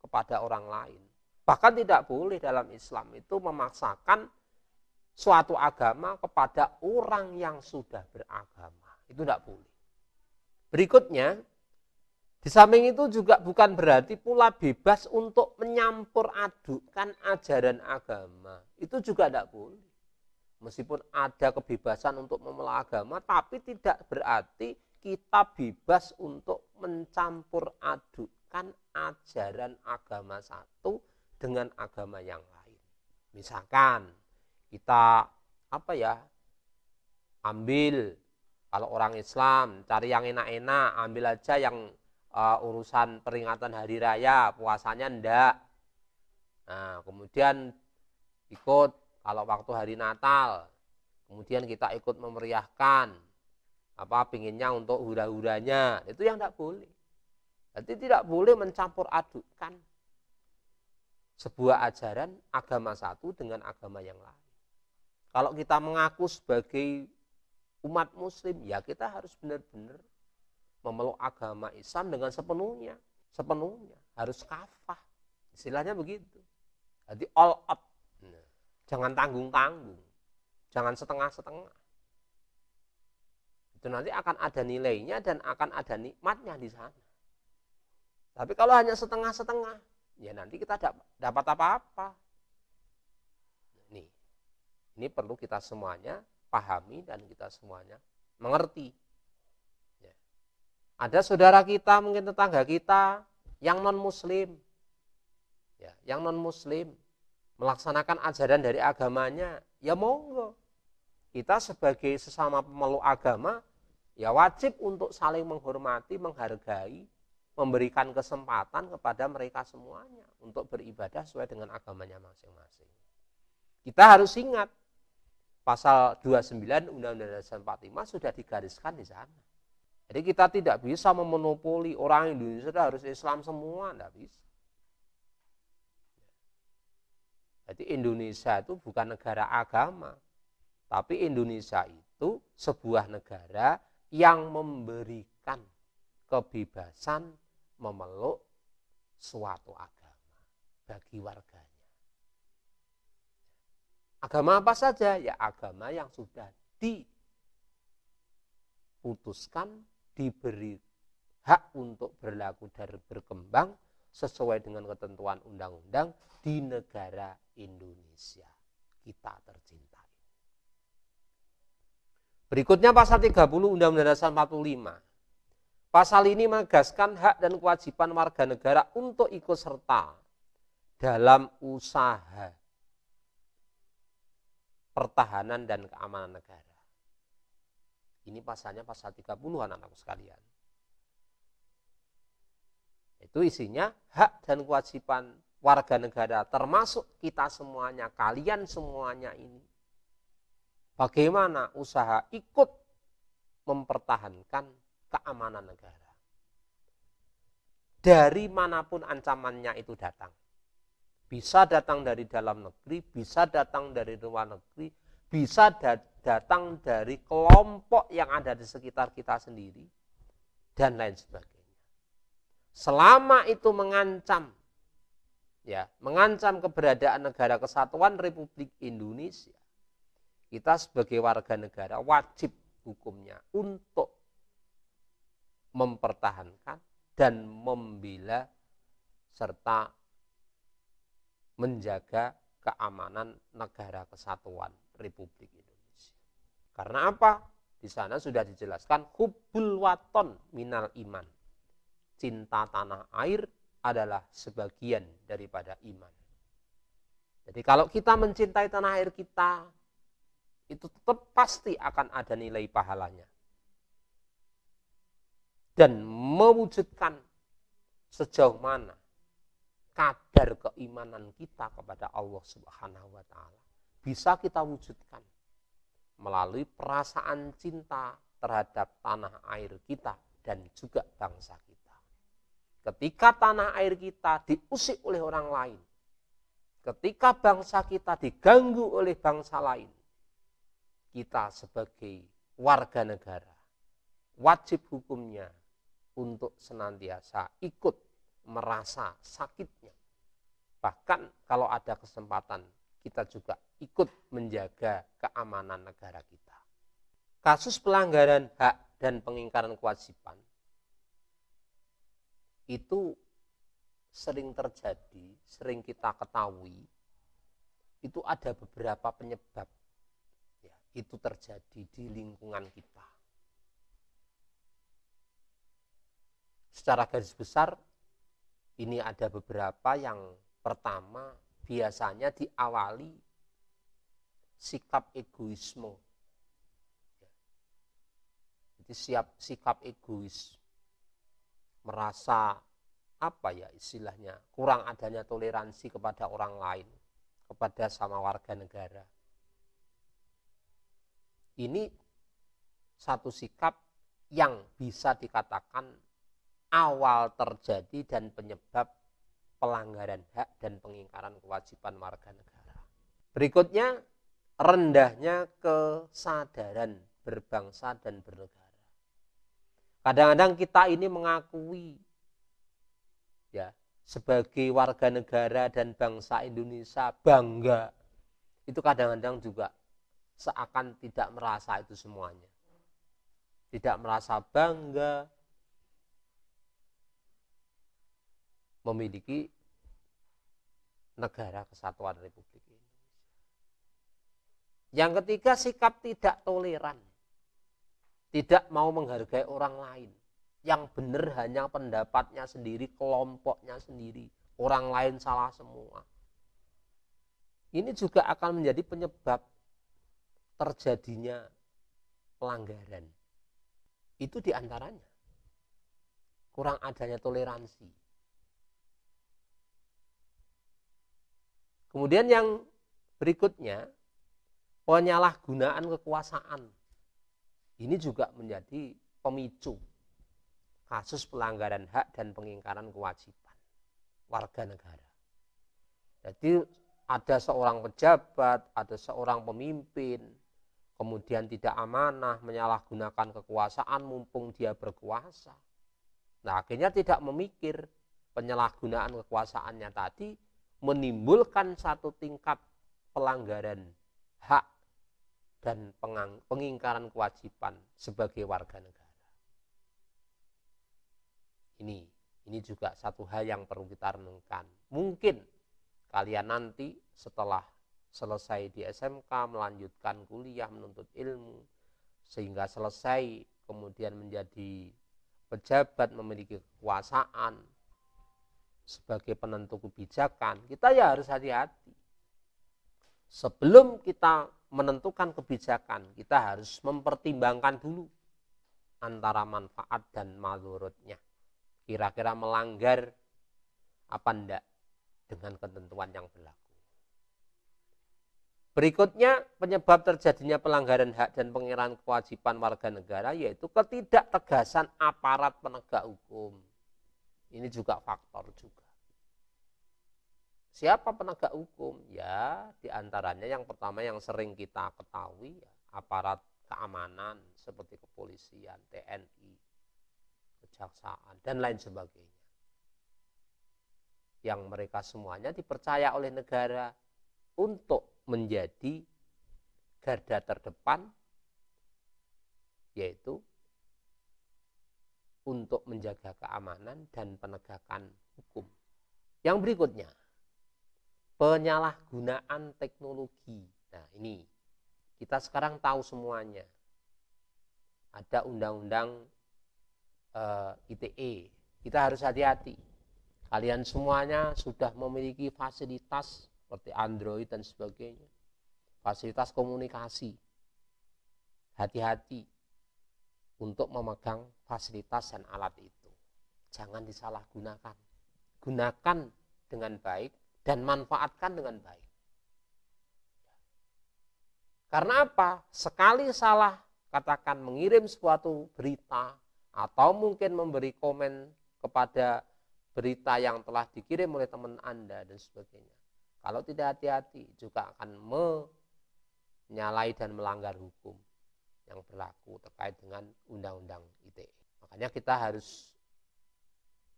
kepada orang lain. Bahkan tidak boleh dalam Islam itu memaksakan suatu agama kepada orang yang sudah beragama. Itu tidak boleh. Berikutnya, di samping itu juga bukan berarti pula bebas untuk menyampur adukkan ajaran agama. Itu juga tidak boleh. Meskipun ada kebebasan untuk memelah agama, tapi tidak berarti kita bebas untuk mencampur adukkan ajaran agama satu dengan agama yang lain. Misalkan kita apa ya ambil kalau orang Islam cari yang enak-enak ambil aja yang uh, urusan peringatan hari raya puasanya ndak nah kemudian ikut kalau waktu hari Natal kemudian kita ikut memeriahkan apa pinginnya untuk hura-huranya itu yang tidak boleh berarti tidak boleh mencampur adukkan sebuah ajaran agama satu dengan agama yang lain kalau kita mengaku sebagai umat muslim, ya kita harus benar-benar memeluk agama Islam dengan sepenuhnya, sepenuhnya harus kafah. Istilahnya begitu. Jadi all up. jangan tanggung-tanggung. Jangan setengah-setengah. Itu nanti akan ada nilainya dan akan ada nikmatnya di sana. Tapi kalau hanya setengah-setengah, ya nanti kita dapat apa-apa. Ini perlu kita semuanya pahami dan kita semuanya mengerti. Ya. Ada saudara kita, mungkin tetangga kita yang non-muslim. Ya, yang non-muslim melaksanakan ajaran dari agamanya, ya monggo. Kita sebagai sesama pemeluk agama, ya wajib untuk saling menghormati, menghargai, memberikan kesempatan kepada mereka semuanya untuk beribadah sesuai dengan agamanya masing-masing. Kita harus ingat pasal 29 Undang-Undang Dasar 45 sudah digariskan di sana. Jadi kita tidak bisa memonopoli orang Indonesia harus Islam semua, tidak bisa. Jadi Indonesia itu bukan negara agama, tapi Indonesia itu sebuah negara yang memberikan kebebasan memeluk suatu agama bagi warga. Agama apa saja? Ya agama yang sudah diputuskan, diberi hak untuk berlaku dan berkembang sesuai dengan ketentuan undang-undang di negara Indonesia. Kita tercinta. Berikutnya pasal 30 Undang-Undang Dasar 45. Pasal ini menegaskan hak dan kewajiban warga negara untuk ikut serta dalam usaha pertahanan dan keamanan negara. Ini pasalnya pasal 30 anak anakku sekalian. Itu isinya hak dan kewajiban warga negara termasuk kita semuanya, kalian semuanya ini. Bagaimana usaha ikut mempertahankan keamanan negara. Dari manapun ancamannya itu datang bisa datang dari dalam negeri, bisa datang dari luar negeri, bisa datang dari kelompok yang ada di sekitar kita sendiri, dan lain sebagainya. Selama itu mengancam, ya, mengancam keberadaan negara kesatuan Republik Indonesia, kita sebagai warga negara wajib hukumnya untuk mempertahankan dan membela serta menjaga keamanan negara kesatuan Republik Indonesia. Karena apa? Di sana sudah dijelaskan hubul waton minal iman. Cinta tanah air adalah sebagian daripada iman. Jadi kalau kita mencintai tanah air kita, itu tetap pasti akan ada nilai pahalanya. Dan mewujudkan sejauh mana kadar keimanan kita kepada Allah Subhanahu wa taala bisa kita wujudkan melalui perasaan cinta terhadap tanah air kita dan juga bangsa kita. Ketika tanah air kita diusik oleh orang lain, ketika bangsa kita diganggu oleh bangsa lain, kita sebagai warga negara wajib hukumnya untuk senantiasa ikut merasa sakitnya. Bahkan kalau ada kesempatan, kita juga ikut menjaga keamanan negara kita. Kasus pelanggaran hak dan pengingkaran kewajiban itu sering terjadi, sering kita ketahui, itu ada beberapa penyebab ya, itu terjadi di lingkungan kita. Secara garis besar, ini ada beberapa yang pertama biasanya diawali sikap egoisme. Jadi siap sikap egois merasa apa ya istilahnya kurang adanya toleransi kepada orang lain kepada sama warga negara ini satu sikap yang bisa dikatakan awal terjadi dan penyebab pelanggaran hak dan pengingkaran kewajiban warga negara. Berikutnya, rendahnya kesadaran berbangsa dan bernegara. Kadang-kadang kita ini mengakui ya sebagai warga negara dan bangsa Indonesia bangga. Itu kadang-kadang juga seakan tidak merasa itu semuanya. Tidak merasa bangga, memiliki negara kesatuan Republik Indonesia. Yang ketiga sikap tidak toleran. Tidak mau menghargai orang lain. Yang benar hanya pendapatnya sendiri, kelompoknya sendiri. Orang lain salah semua. Ini juga akan menjadi penyebab terjadinya pelanggaran. Itu diantaranya. Kurang adanya toleransi Kemudian yang berikutnya penyalahgunaan kekuasaan. Ini juga menjadi pemicu kasus pelanggaran hak dan pengingkaran kewajiban warga negara. Jadi ada seorang pejabat, ada seorang pemimpin, kemudian tidak amanah, menyalahgunakan kekuasaan mumpung dia berkuasa. Nah akhirnya tidak memikir penyalahgunaan kekuasaannya tadi menimbulkan satu tingkat pelanggaran hak dan pengingkaran kewajiban sebagai warga negara. Ini ini juga satu hal yang perlu kita renungkan. Mungkin kalian nanti setelah selesai di SMK melanjutkan kuliah menuntut ilmu sehingga selesai kemudian menjadi pejabat memiliki kekuasaan sebagai penentu kebijakan, kita ya harus hati-hati. Sebelum kita menentukan kebijakan, kita harus mempertimbangkan dulu antara manfaat dan malurutnya. Kira-kira melanggar apa enggak dengan ketentuan yang berlaku. Berikutnya, penyebab terjadinya pelanggaran hak dan pengiran kewajiban warga negara yaitu ketidaktegasan aparat penegak hukum. Ini juga faktor juga. Siapa penegak hukum? Ya, diantaranya yang pertama yang sering kita ketahui, ya, aparat keamanan seperti kepolisian, TNI, kejaksaan, dan lain sebagainya. Yang mereka semuanya dipercaya oleh negara untuk menjadi garda terdepan, yaitu untuk menjaga keamanan dan penegakan hukum. Yang berikutnya, penyalahgunaan teknologi. Nah, ini kita sekarang tahu semuanya. Ada undang-undang uh, eh, ITE. Kita harus hati-hati. Kalian semuanya sudah memiliki fasilitas seperti Android dan sebagainya. Fasilitas komunikasi. Hati-hati untuk memegang fasilitas dan alat itu. Jangan disalahgunakan. Gunakan dengan baik dan manfaatkan dengan baik. Karena apa? Sekali salah katakan mengirim suatu berita atau mungkin memberi komen kepada berita yang telah dikirim oleh teman Anda dan sebagainya. Kalau tidak hati-hati juga akan menyalai dan melanggar hukum yang berlaku terkait dengan undang-undang ITE. Makanya kita harus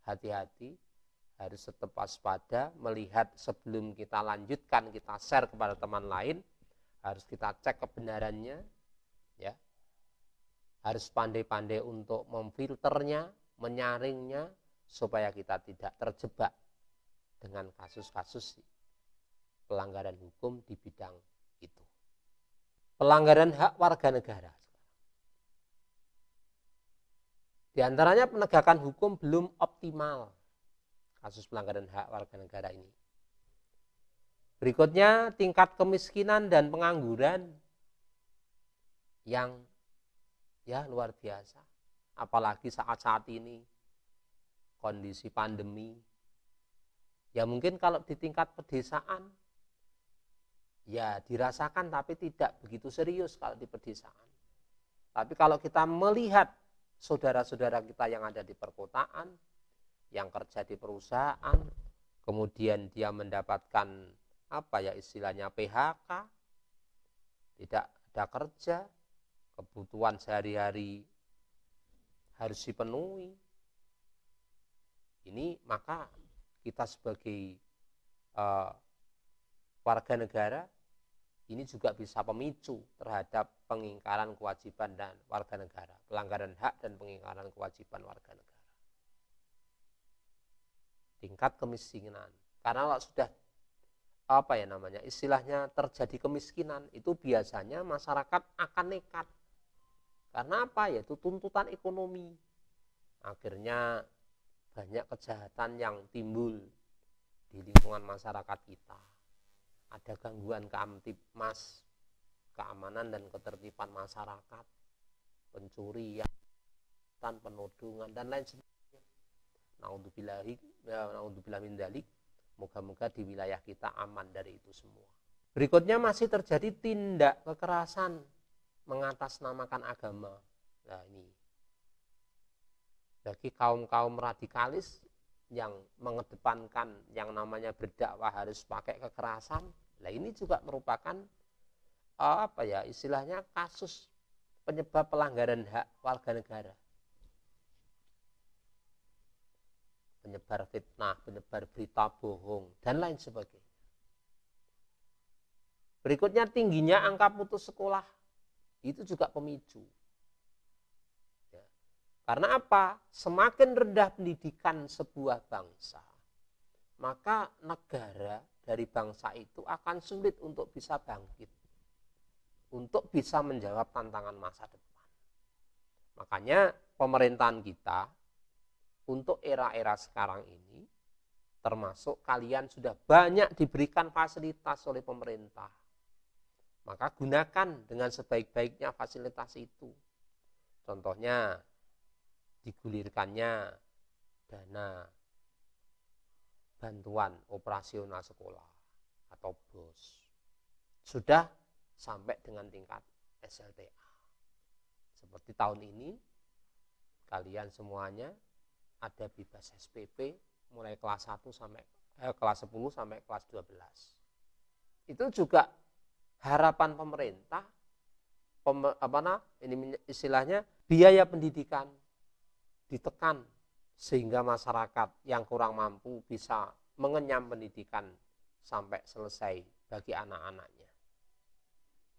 hati-hati, harus tetap waspada, melihat sebelum kita lanjutkan, kita share kepada teman lain, harus kita cek kebenarannya, ya. Harus pandai-pandai untuk memfilternya, menyaringnya, supaya kita tidak terjebak dengan kasus-kasus pelanggaran hukum di bidang pelanggaran hak warga negara. Di antaranya penegakan hukum belum optimal kasus pelanggaran hak warga negara ini. Berikutnya tingkat kemiskinan dan pengangguran yang ya luar biasa. Apalagi saat-saat ini kondisi pandemi. Ya mungkin kalau di tingkat pedesaan ya dirasakan tapi tidak begitu serius kalau di pedesaan. Tapi kalau kita melihat saudara-saudara kita yang ada di perkotaan, yang kerja di perusahaan, kemudian dia mendapatkan apa ya istilahnya PHK, tidak ada kerja, kebutuhan sehari-hari harus dipenuhi. Ini maka kita sebagai uh, warga negara ini juga bisa pemicu terhadap pengingkaran kewajiban dan warga negara, pelanggaran hak dan pengingkaran kewajiban warga negara. Tingkat kemiskinan, karena kalau sudah apa ya namanya istilahnya terjadi kemiskinan itu biasanya masyarakat akan nekat karena apa ya itu tuntutan ekonomi akhirnya banyak kejahatan yang timbul di lingkungan masyarakat kita ada gangguan keamtipmas keamanan dan ketertiban masyarakat pencurian penodongan dan lain sebagainya naudzubillahi ya, naudzubillah min dalik moga-moga di wilayah kita aman dari itu semua berikutnya masih terjadi tindak kekerasan mengatasnamakan agama nah ini bagi kaum-kaum radikalis yang mengedepankan yang namanya berdakwah harus pakai kekerasan. Nah, ini juga merupakan eh, apa ya istilahnya kasus penyebab pelanggaran hak warga negara. Penyebar fitnah, penyebar berita bohong dan lain sebagainya. Berikutnya tingginya angka putus sekolah. Itu juga pemicu. Karena apa? Semakin rendah pendidikan sebuah bangsa, maka negara dari bangsa itu akan sulit untuk bisa bangkit, untuk bisa menjawab tantangan masa depan. Makanya pemerintahan kita untuk era-era sekarang ini, termasuk kalian sudah banyak diberikan fasilitas oleh pemerintah. Maka gunakan dengan sebaik-baiknya fasilitas itu. Contohnya digulirkannya dana bantuan operasional sekolah atau BOS sudah sampai dengan tingkat SLTA. Seperti tahun ini kalian semuanya ada bebas SPP mulai kelas 1 sampai eh, kelas 10 sampai kelas 12. Itu juga harapan pemerintah pem, apa nah, ini istilahnya biaya pendidikan ditekan sehingga masyarakat yang kurang mampu bisa mengenyam pendidikan sampai selesai bagi anak-anaknya.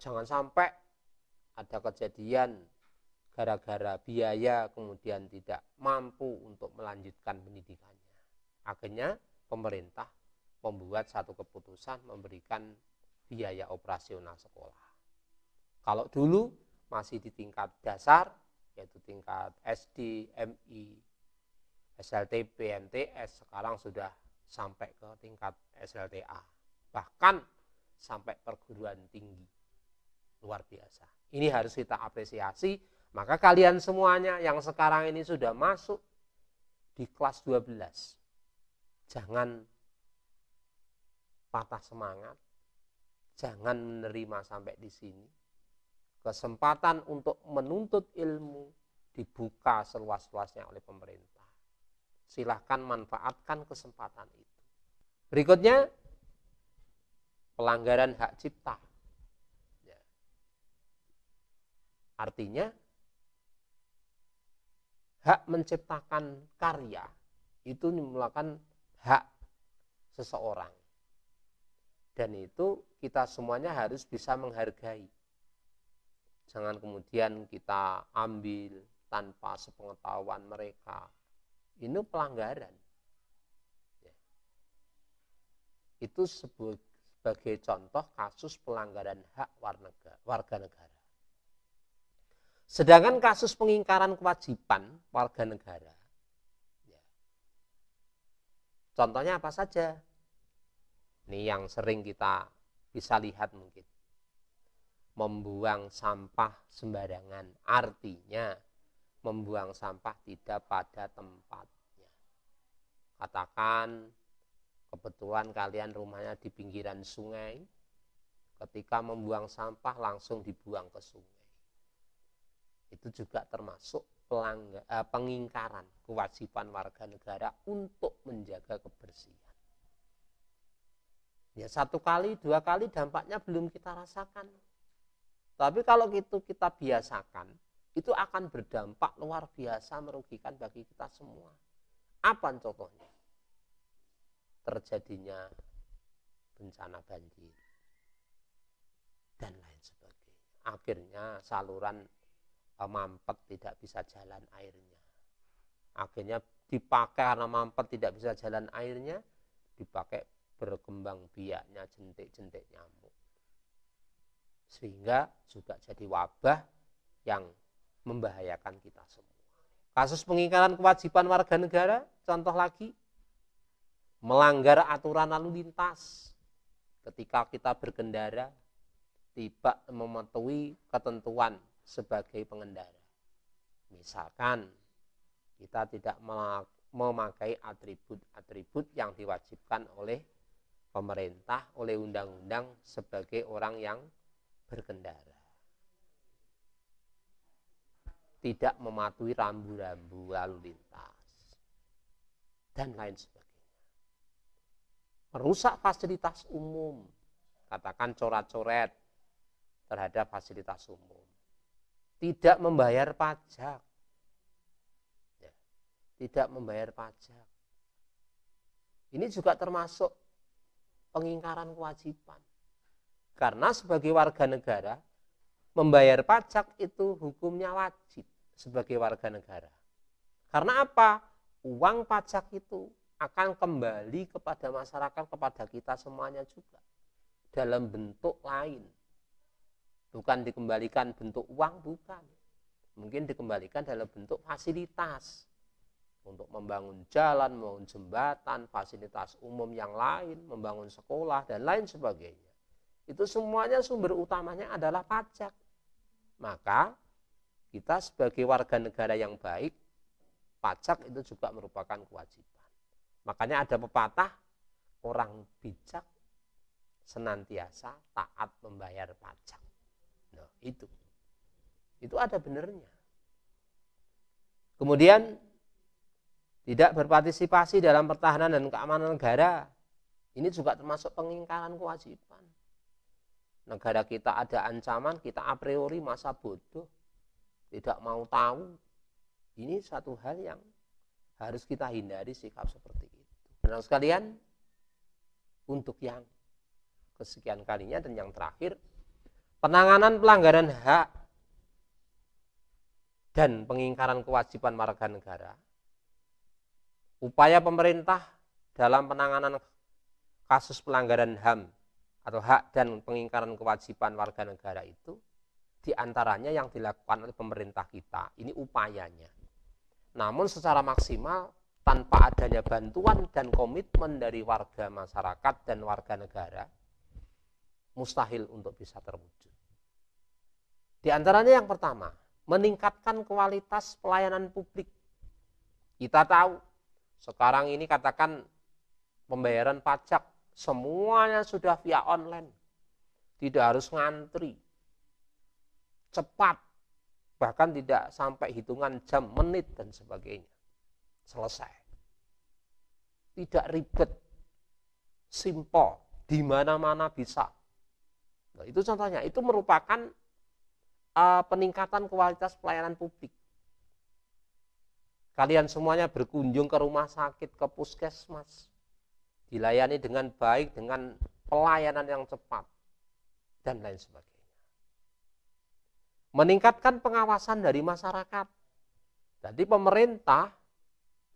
Jangan sampai ada kejadian gara-gara biaya kemudian tidak mampu untuk melanjutkan pendidikannya. Akhirnya pemerintah membuat satu keputusan memberikan biaya operasional sekolah. Kalau dulu masih di tingkat dasar, yaitu tingkat SD, MI, SLTP, MTS sekarang sudah sampai ke tingkat SLTA bahkan sampai perguruan tinggi luar biasa ini harus kita apresiasi maka kalian semuanya yang sekarang ini sudah masuk di kelas 12 jangan patah semangat jangan menerima sampai di sini kesempatan untuk menuntut ilmu dibuka seluas-luasnya oleh pemerintah. Silahkan manfaatkan kesempatan itu. Berikutnya, pelanggaran hak cipta. Ya. Artinya, hak menciptakan karya itu merupakan hak seseorang. Dan itu kita semuanya harus bisa menghargai. Jangan kemudian kita ambil tanpa sepengetahuan mereka. Ini pelanggaran. Ya. Itu sebagai contoh kasus pelanggaran hak warga negara. Sedangkan kasus pengingkaran kewajiban warga negara, ya. contohnya apa saja? Ini yang sering kita bisa lihat mungkin membuang sampah sembarangan. Artinya, membuang sampah tidak pada tempatnya. Katakan, kebetulan kalian rumahnya di pinggiran sungai, ketika membuang sampah langsung dibuang ke sungai. Itu juga termasuk pelangga, eh, pengingkaran kewajiban warga negara untuk menjaga kebersihan. Ya satu kali, dua kali dampaknya belum kita rasakan, tapi kalau itu kita biasakan, itu akan berdampak luar biasa merugikan bagi kita semua. Apa contohnya? Terjadinya bencana banjir dan lain sebagainya. Akhirnya saluran eh, mampet tidak bisa jalan airnya. Akhirnya dipakai karena mampet tidak bisa jalan airnya, dipakai berkembang biaknya jentik-jentik nyamuk sehingga juga jadi wabah yang membahayakan kita semua. Kasus pengingkaran kewajiban warga negara, contoh lagi, melanggar aturan lalu lintas ketika kita berkendara tidak mematuhi ketentuan sebagai pengendara. Misalkan kita tidak memakai atribut-atribut yang diwajibkan oleh pemerintah, oleh undang-undang sebagai orang yang berkendara. Tidak mematuhi rambu-rambu lalu lintas. Dan lain sebagainya. Merusak fasilitas umum. Katakan corat-coret terhadap fasilitas umum. Tidak membayar pajak. Ya, tidak membayar pajak. Ini juga termasuk pengingkaran kewajiban. Karena sebagai warga negara, membayar pajak itu hukumnya wajib sebagai warga negara. Karena apa? Uang pajak itu akan kembali kepada masyarakat, kepada kita semuanya juga. Dalam bentuk lain. Bukan dikembalikan bentuk uang, bukan. Mungkin dikembalikan dalam bentuk fasilitas. Untuk membangun jalan, membangun jembatan, fasilitas umum yang lain, membangun sekolah, dan lain sebagainya itu semuanya sumber utamanya adalah pajak. Maka kita sebagai warga negara yang baik, pajak itu juga merupakan kewajiban. Makanya ada pepatah, orang bijak senantiasa taat membayar pajak. Nah, itu. Itu ada benernya. Kemudian tidak berpartisipasi dalam pertahanan dan keamanan negara. Ini juga termasuk pengingkaran kewajiban negara kita ada ancaman, kita a priori masa bodoh, tidak mau tahu. Ini satu hal yang harus kita hindari sikap seperti itu. Benar sekalian, untuk yang kesekian kalinya dan yang terakhir, penanganan pelanggaran hak dan pengingkaran kewajiban warga negara. Upaya pemerintah dalam penanganan kasus pelanggaran HAM atau hak dan pengingkaran kewajiban warga negara itu diantaranya yang dilakukan oleh pemerintah kita. Ini upayanya. Namun secara maksimal tanpa adanya bantuan dan komitmen dari warga masyarakat dan warga negara, mustahil untuk bisa terwujud. Di antaranya yang pertama, meningkatkan kualitas pelayanan publik. Kita tahu, sekarang ini katakan pembayaran pajak Semuanya sudah via online. Tidak harus ngantri. Cepat. Bahkan tidak sampai hitungan jam, menit, dan sebagainya. Selesai. Tidak ribet. Simple. Di mana-mana bisa. Nah, itu contohnya. Itu merupakan uh, peningkatan kualitas pelayanan publik. Kalian semuanya berkunjung ke rumah sakit, ke puskesmas, dilayani dengan baik, dengan pelayanan yang cepat, dan lain sebagainya. Meningkatkan pengawasan dari masyarakat. Jadi pemerintah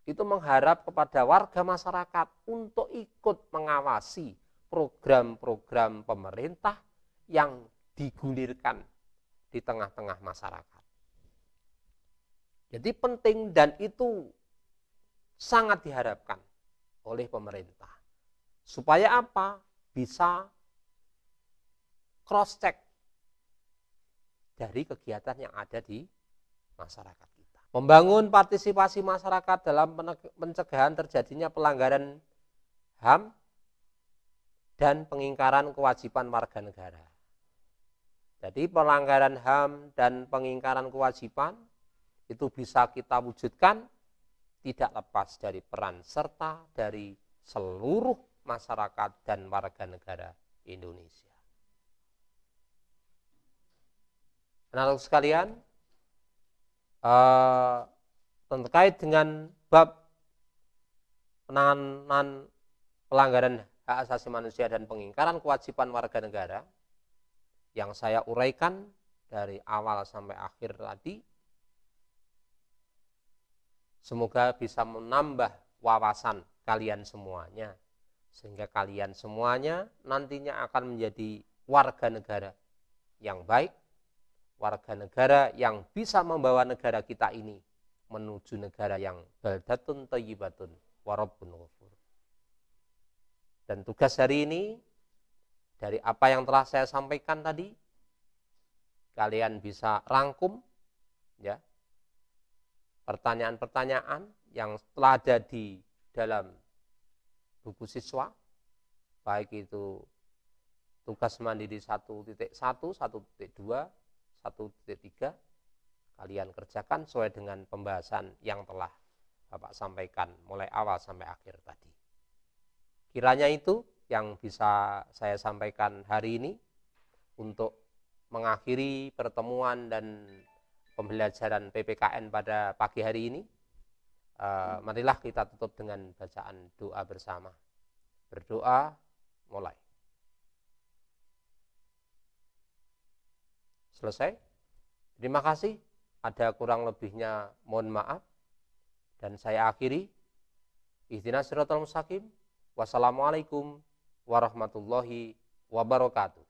itu mengharap kepada warga masyarakat untuk ikut mengawasi program-program pemerintah yang digulirkan di tengah-tengah masyarakat. Jadi penting dan itu sangat diharapkan oleh pemerintah. Supaya apa? Bisa cross check dari kegiatan yang ada di masyarakat kita. Membangun partisipasi masyarakat dalam pencegahan terjadinya pelanggaran HAM dan pengingkaran kewajiban warga negara. Jadi pelanggaran HAM dan pengingkaran kewajiban itu bisa kita wujudkan tidak lepas dari peran serta dari seluruh masyarakat dan warga negara Indonesia. Anak-anak sekalian, uh, terkait dengan bab penanganan pelanggaran hak asasi manusia dan pengingkaran kewajiban warga negara yang saya uraikan dari awal sampai akhir tadi semoga bisa menambah wawasan kalian semuanya sehingga kalian semuanya nantinya akan menjadi warga negara yang baik, warga negara yang bisa membawa negara kita ini menuju negara yang baldatun tayyibatun warabbun ghafur. Dan tugas hari ini dari apa yang telah saya sampaikan tadi kalian bisa rangkum ya pertanyaan-pertanyaan yang telah ada di dalam buku siswa, baik itu tugas mandiri 1.1, 1.2, 1.3, kalian kerjakan sesuai dengan pembahasan yang telah Bapak sampaikan mulai awal sampai akhir tadi. Kiranya itu yang bisa saya sampaikan hari ini untuk mengakhiri pertemuan dan pembelajaran PPKN pada pagi hari ini uh, marilah kita tutup dengan bacaan doa bersama. Berdoa mulai. Selesai? Terima kasih. Ada kurang lebihnya mohon maaf. Dan saya akhiri. Ihdina siratal mustaqim. Wassalamualaikum warahmatullahi wabarakatuh.